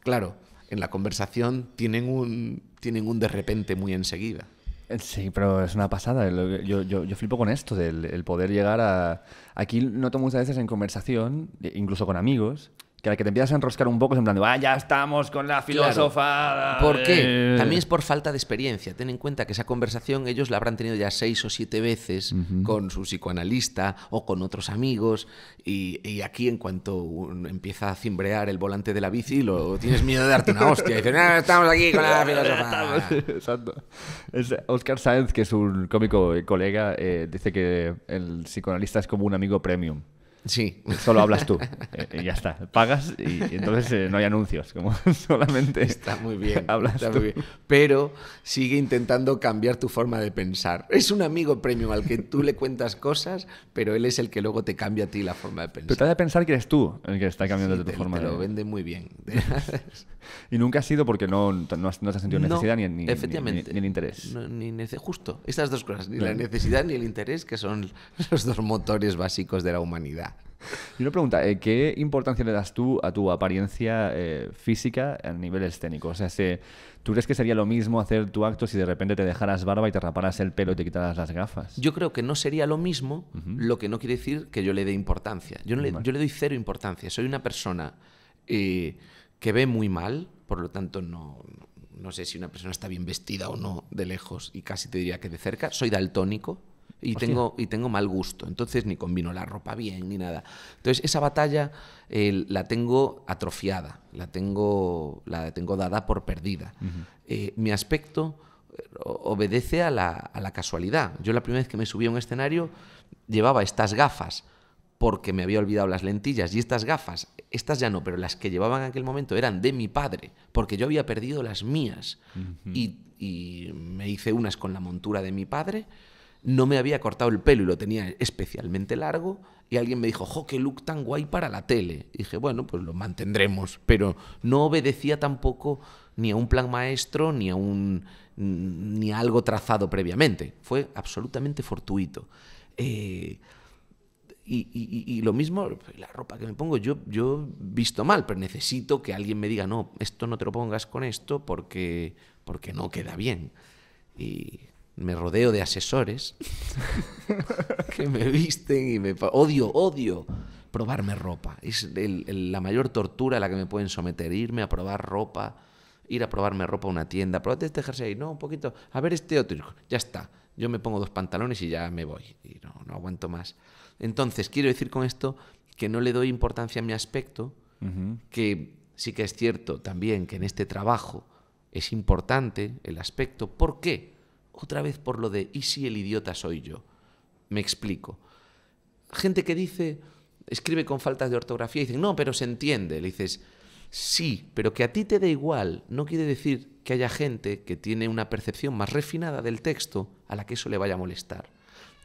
claro en la conversación tienen un, tienen un de repente muy enseguida. Eh, sí, pero es una pasada. Yo, yo, yo flipo con esto, del el poder llegar a... Aquí noto muchas veces en conversación, e incluso con amigos, que la que te empiezas a enroscar un poco es en plan de, ah, ya estamos con la filósofa. ¿Por qué? También es por falta de experiencia. Ten en cuenta que esa conversación ellos la habrán tenido ya seis o siete veces con su psicoanalista o con otros amigos. Y, aquí, en cuanto empieza a cimbrear el volante de la bici, lo, tienes miedo de darte una hostia. dicen, ah, estamos aquí con la filósofa. Oscar Sáenz, que es un cómico eh, colega, eh, dice que el psicoanalista es como un amigo premium. Sí. Solo hablas tú. y eh, eh, ya está. Pagas y, entonces eh, no hay anuncios. Como solamente está muy bien, Pero sigue intentando cambiar tu forma de pensar. Es un amigo premium al que tú le cuentas cosas, pero él es el que luego te cambia a ti la forma de pensar. Pero te de pensar que eres tú el que está cambiando tu forma te lo vende muy bien. y nunca ha sido porque no, no, has sentido necesidad ni, ni, ni, el interés. Justo, estas dos cosas, ni la necesidad ni el interés, que son los dos motores básicos de la humanidad. Y una pregunta, eh, ¿qué importancia le das tú a tu apariencia eh, física a nivel escénico? O sea, ¿tú crees que sería lo mismo hacer tu acto si de repente te dejaras barba y te raparas el pelo y te quitaras las gafas? Yo creo que no sería lo mismo, lo que no quiere decir que yo le dé importancia. Yo, le, yo le, doy cero importancia. Soy una persona eh, que ve muy mal, por lo tanto no, no sé si una persona está bien vestida o no de lejos y casi te diría que de cerca. Soy daltónico y tengo, y tengo mal gusto. Entonces ni combino la ropa bien ni nada. Entonces esa batalla eh, la tengo atrofiada, la tengo, la tengo dada por perdida. Eh, mi aspecto eh, obedece a la, casualidad. Yo la primera vez que me subí a un escenario llevaba estas gafas porque me había olvidado las lentillas y estas gafas, estas ya no, pero las que llevaba en aquel momento eran de mi padre, porque yo había perdido las mías y, me hice unas con la montura de mi padre no me había cortado el pelo y lo tenía especialmente largo. Y alguien me dijo, jo, qué look tan guay para la tele. dije, bueno, pues lo mantendremos. Pero no obedecía tampoco ni a un plan maestro, ni a un ni algo trazado previamente. Fue absolutamente fortuito. Eh, y, y, lo mismo, pues, la ropa que me pongo, yo, yo visto mal, pero necesito que alguien me diga, no, esto no te lo pongas con esto porque, porque no queda bien. Y me rodeo de asesores que me visten y me... Odio, odio probarme ropa. Es la mayor tortura a la que me pueden someter, irme a probar ropa, ir a probarme ropa a una tienda, probate este jersey, no, un poquito, a ver este otro, ya está. Yo me pongo dos pantalones y ya me voy, y no, aguanto más. Entonces, quiero decir con esto que no le doy importancia a mi aspecto, que sí que es cierto también que en este trabajo es importante el aspecto. ¿Por qué? otra vez por lo de ¿y si el idiota soy yo? Me explico. Gente que dice, escribe con faltas de ortografía y dicen, no, pero se entiende. Le dices, sí, pero que a ti te dé igual no quiere decir que haya gente que tiene una percepción más refinada del texto a la que eso le vaya a molestar.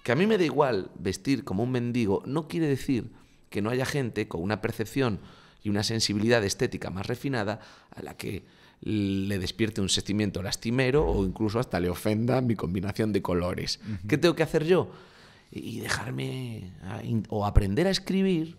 Que a mí me da igual vestir como un mendigo no quiere decir que no haya gente con una percepción y una sensibilidad estética más refinada a la que le despierte un sentimiento lastimero o incluso hasta le ofenda mi combinación de colores. ¿Qué tengo que hacer yo? Y dejarme o aprender a escribir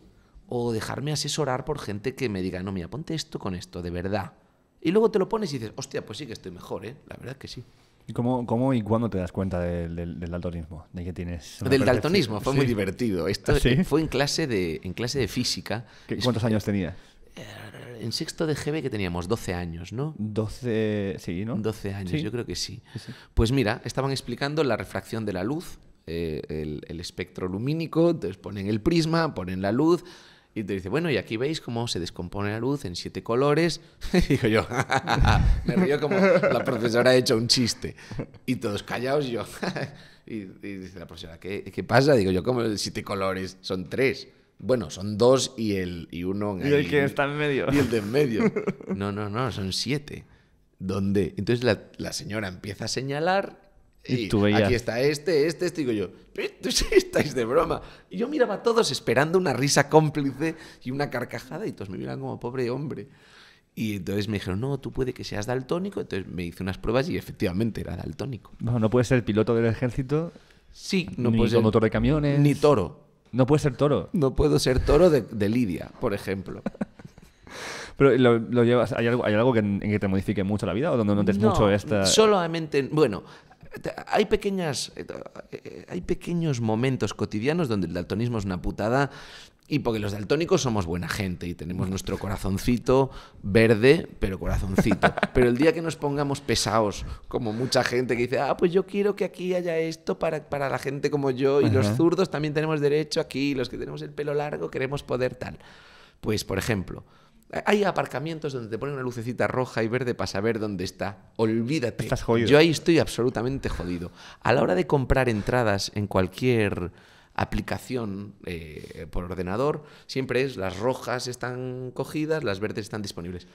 o dejarme asesorar por gente que me diga, no, mira, ponte esto con esto, de verdad. Y luego te lo pones y dices, hostia, pues sí que estoy mejor, ¿eh? La verdad que sí. ¿Y cómo, y cuándo te das cuenta del, daltonismo? ¿De que tienes? Del daltonismo, fue muy divertido. Esto ¿Ah, fue en clase de, en clase de física. ¿Cuántos años tenía eh, en sexto de GB que teníamos 12 años, ¿no? 12, sí, ¿no? 12 años, yo creo que sí. Pues mira, estaban explicando la refracción de la luz, eh, el, espectro lumínico, entonces ponen el prisma, ponen la luz. Y te dice, bueno, y aquí veis cómo se descompone la luz en siete colores. y digo yo, me río como la profesora ha hecho un chiste. Y todos callados y yo. y, dice la profesora, ¿qué, ¿qué pasa? Digo yo, ¿cómo siete colores? Son tres. Bueno, son dos y, el, y uno... Y el que está en medio. Y el de en medio. No, no, no, son siete. ¿Dónde? Entonces la, señora empieza a señalar y, tú veías. Aquí está este, este, este. digo yo, ¿tú estáis de broma? Y yo miraba a todos esperando una risa cómplice y una carcajada y todos me miran como pobre hombre. Y entonces me dijeron, no, tú puede que seas daltónico. Entonces me hice unas pruebas y efectivamente era daltónico. No, no puede ser piloto del ejército. Sí, no ni puedes ser. motor de camiones. Ni toro. No puedes ser toro. No puedo ser toro de, Lidia, por ejemplo. Pero lo, llevas, ¿hay algo, que, en, que te modifique mucho la vida o donde notes no, mucho esta...? solamente... Bueno, hay pequeñas... Eh, hay pequeños momentos cotidianos donde el daltonismo es una putada y porque los daltónicos somos buena gente y tenemos nuestro corazoncito verde, pero corazoncito. Pero el día que nos pongamos pesados, como mucha gente que dice, ah, pues yo quiero que aquí haya esto para, para la gente como yo y los zurdos también tenemos derecho aquí, los que tenemos el pelo largo queremos poder tal. Pues, por ejemplo, hay aparcamientos donde te ponen una lucecita roja y verde para saber dónde está. Olvídate. Yo ahí estoy absolutamente jodido. A la hora de comprar entradas en cualquier aplicación eh, por ordenador, siempre es las rojas están cogidas, las verdes están disponibles.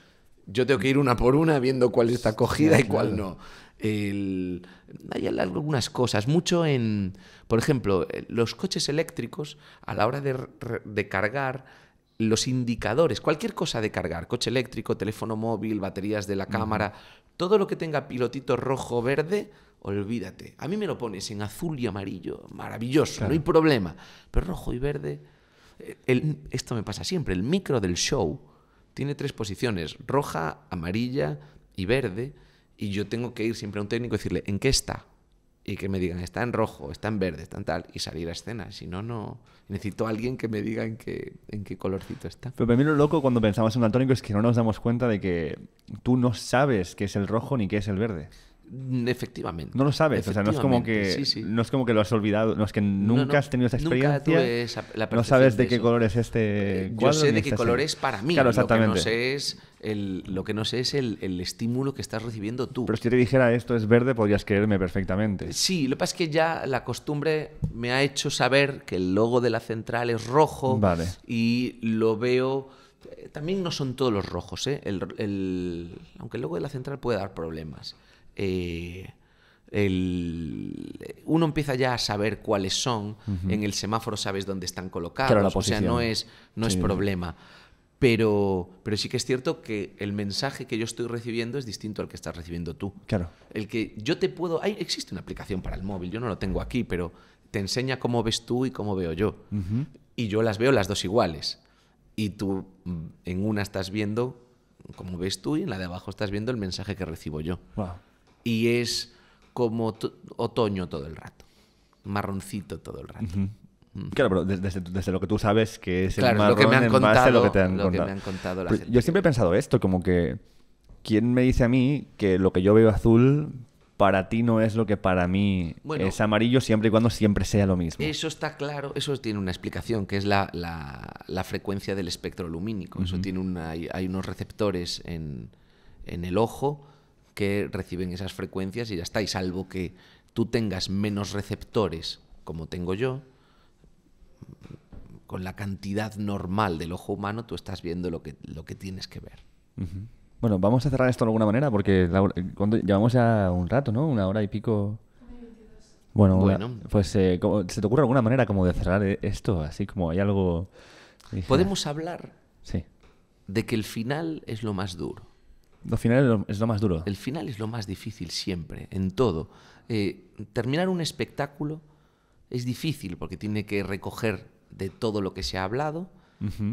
Yo tengo que ir una por una viendo cuál está cogida y cuál no. hay algunas cosas, mucho en, por ejemplo, eh, los coches eléctricos a la hora de, cargar, los indicadores, cualquier cosa de cargar, coche eléctrico, teléfono móvil, baterías de la cámara, todo lo que tenga pilotito rojo, verde, olvídate. A mí me lo pones en azul y amarillo, maravilloso, no hay problema. Pero rojo y verde, eh, esto me pasa siempre, el micro del show tiene tres posiciones, roja, amarilla y verde, y yo tengo que ir siempre a un técnico y decirle, ¿en qué está? Y que me digan, está en rojo, está en verde, está en tal, y salir a escena. Si no, no. Necesito a alguien que me diga en qué, en qué colorcito está. Pero para mí lo loco cuando pensamos en un tónico, es que no nos damos cuenta de que tú no sabes qué es el rojo ni qué es el verde. Mm, efectivamente. No lo sabes, o sea, no es como que no es como que lo has olvidado, no es que nunca has tenido esa experiencia. no sabes de, qué color es este eh, Yo sé de qué color es para mí. Lo que no sé es el, lo que no sé es el, estímulo que estás recibiendo tú. Pero si te dijera esto es verde, podrías creerme perfectamente. Sí, lo que pasa es que ya la costumbre me ha hecho saber que el logo de la central es rojo y lo veo eh, también no son todos los rojos, ¿eh? aunque el logo de la central puede dar problemas. Eh, uno empieza ya a saber cuáles son, en el semáforo sabes dónde están colocados, o sea, no es, no es problema. Pero, pero sí que es cierto que el mensaje que yo estoy recibiendo es distinto al que estás recibiendo tú. Claro. El que yo te puedo. existe una aplicación para el móvil, yo no lo tengo aquí, pero te enseña cómo ves tú y cómo veo yo. Y yo las veo las dos iguales. Y tú mm, en una estás viendo cómo ves tú y en la de abajo estás viendo el mensaje que recibo yo y es como otoño todo el rato, marroncito todo el rato. Mm. Claro, pero desde, lo que tú sabes que es el marrón lo que te han contado. Yo siempre he pensado esto, como que ¿quién me dice a mí que lo que yo veo azul para ti no es lo que para mí es amarillo siempre y cuando siempre sea lo mismo? Eso está claro, eso tiene una explicación, que es la, frecuencia del espectro lumínico. Eso tiene hay, unos receptores en, en el ojo que reciben esas frecuencias y ya está. Y salvo que tú tengas menos receptores, como tengo yo, con la cantidad normal del ojo humano, tú estás viendo lo que, lo que tienes que ver. Bueno, vamos a cerrar esto de alguna manera, porque cuando llevamos ya un rato, ¿no? Una hora y pico. Bueno, pues eh, se te ocurre alguna manera como de cerrar eh, esto, así como hay algo... Podemos hablar sí. de que el final es lo más duro. Lo final es lo más duro. El final es lo más difícil siempre, en todo. Eh, terminar un espectáculo es difícil porque tiene que recoger de todo lo que se ha hablado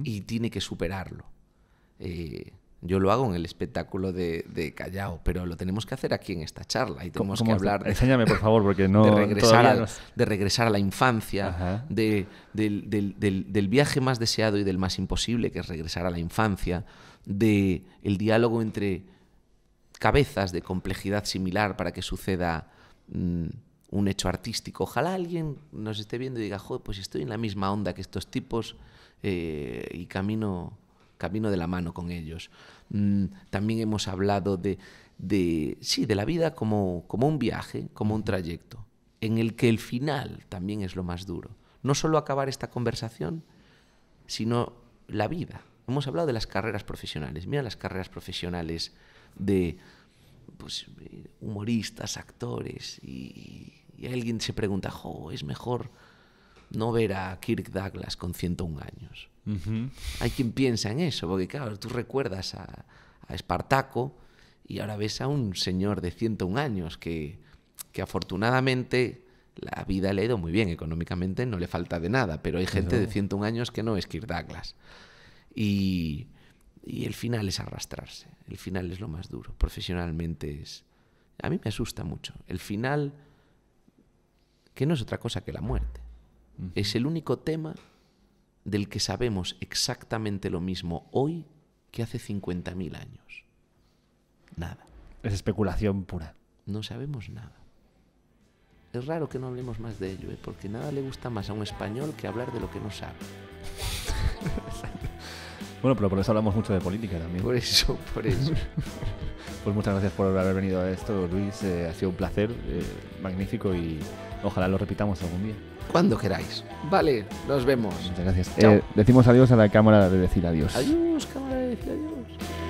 y tiene que superarlo. Eh, yo lo hago en el espectáculo de, Callao, pero lo tenemos que hacer aquí en esta charla y tenemos que hablar. Enséñame, por favor, porque no. De regresar, a, de regresar a la infancia, del, del, viaje más deseado y del más imposible, que es regresar a la infancia, de el diálogo entre cabezas de complejidad similar para que suceda mm, un hecho artístico. Ojalá alguien nos esté viendo y diga, joder, pues estoy en la misma onda que estos tipos eh, y camino, camino de la mano con ellos. Mm, también hemos hablado de, de, sí, de la vida como, como un viaje, como un trayecto, en el que el final también es lo más duro. No solo acabar esta conversación, sino la vida. Hemos hablado de las carreras profesionales. Mira las carreras profesionales de pues, humoristas, actores, y, alguien se pregunta, es mejor no ver a Kirk Douglas con 101 años. Hay quien piensa en eso, porque claro, tú recuerdas a, Espartaco y ahora ves a un señor de 101 años que, que afortunadamente la vida le ha ido muy bien económicamente, no le falta de nada, pero hay gente de 101 años que no es Kirk Douglas. Y, el final es arrastrarse, el final es lo más duro, profesionalmente es... A mí me asusta mucho. El final, que no es otra cosa que la muerte, es el único tema del que sabemos exactamente lo mismo hoy que hace 50.000 años. Nada. Es especulación pura. No sabemos nada. Es raro que no hablemos más de ello, ¿eh? porque nada le gusta más a un español que hablar de lo que no sabe. Bueno, pero por eso hablamos mucho de política también. Por eso, por eso. pues muchas gracias por haber venido a esto, Luis. Eh, ha sido un placer, eh, magnífico y ojalá lo repitamos algún día. Cuando queráis. Vale, nos vemos. Muchas gracias. Eh, decimos adiós a la cámara de decir adiós. Adiós, cámara de decir adiós.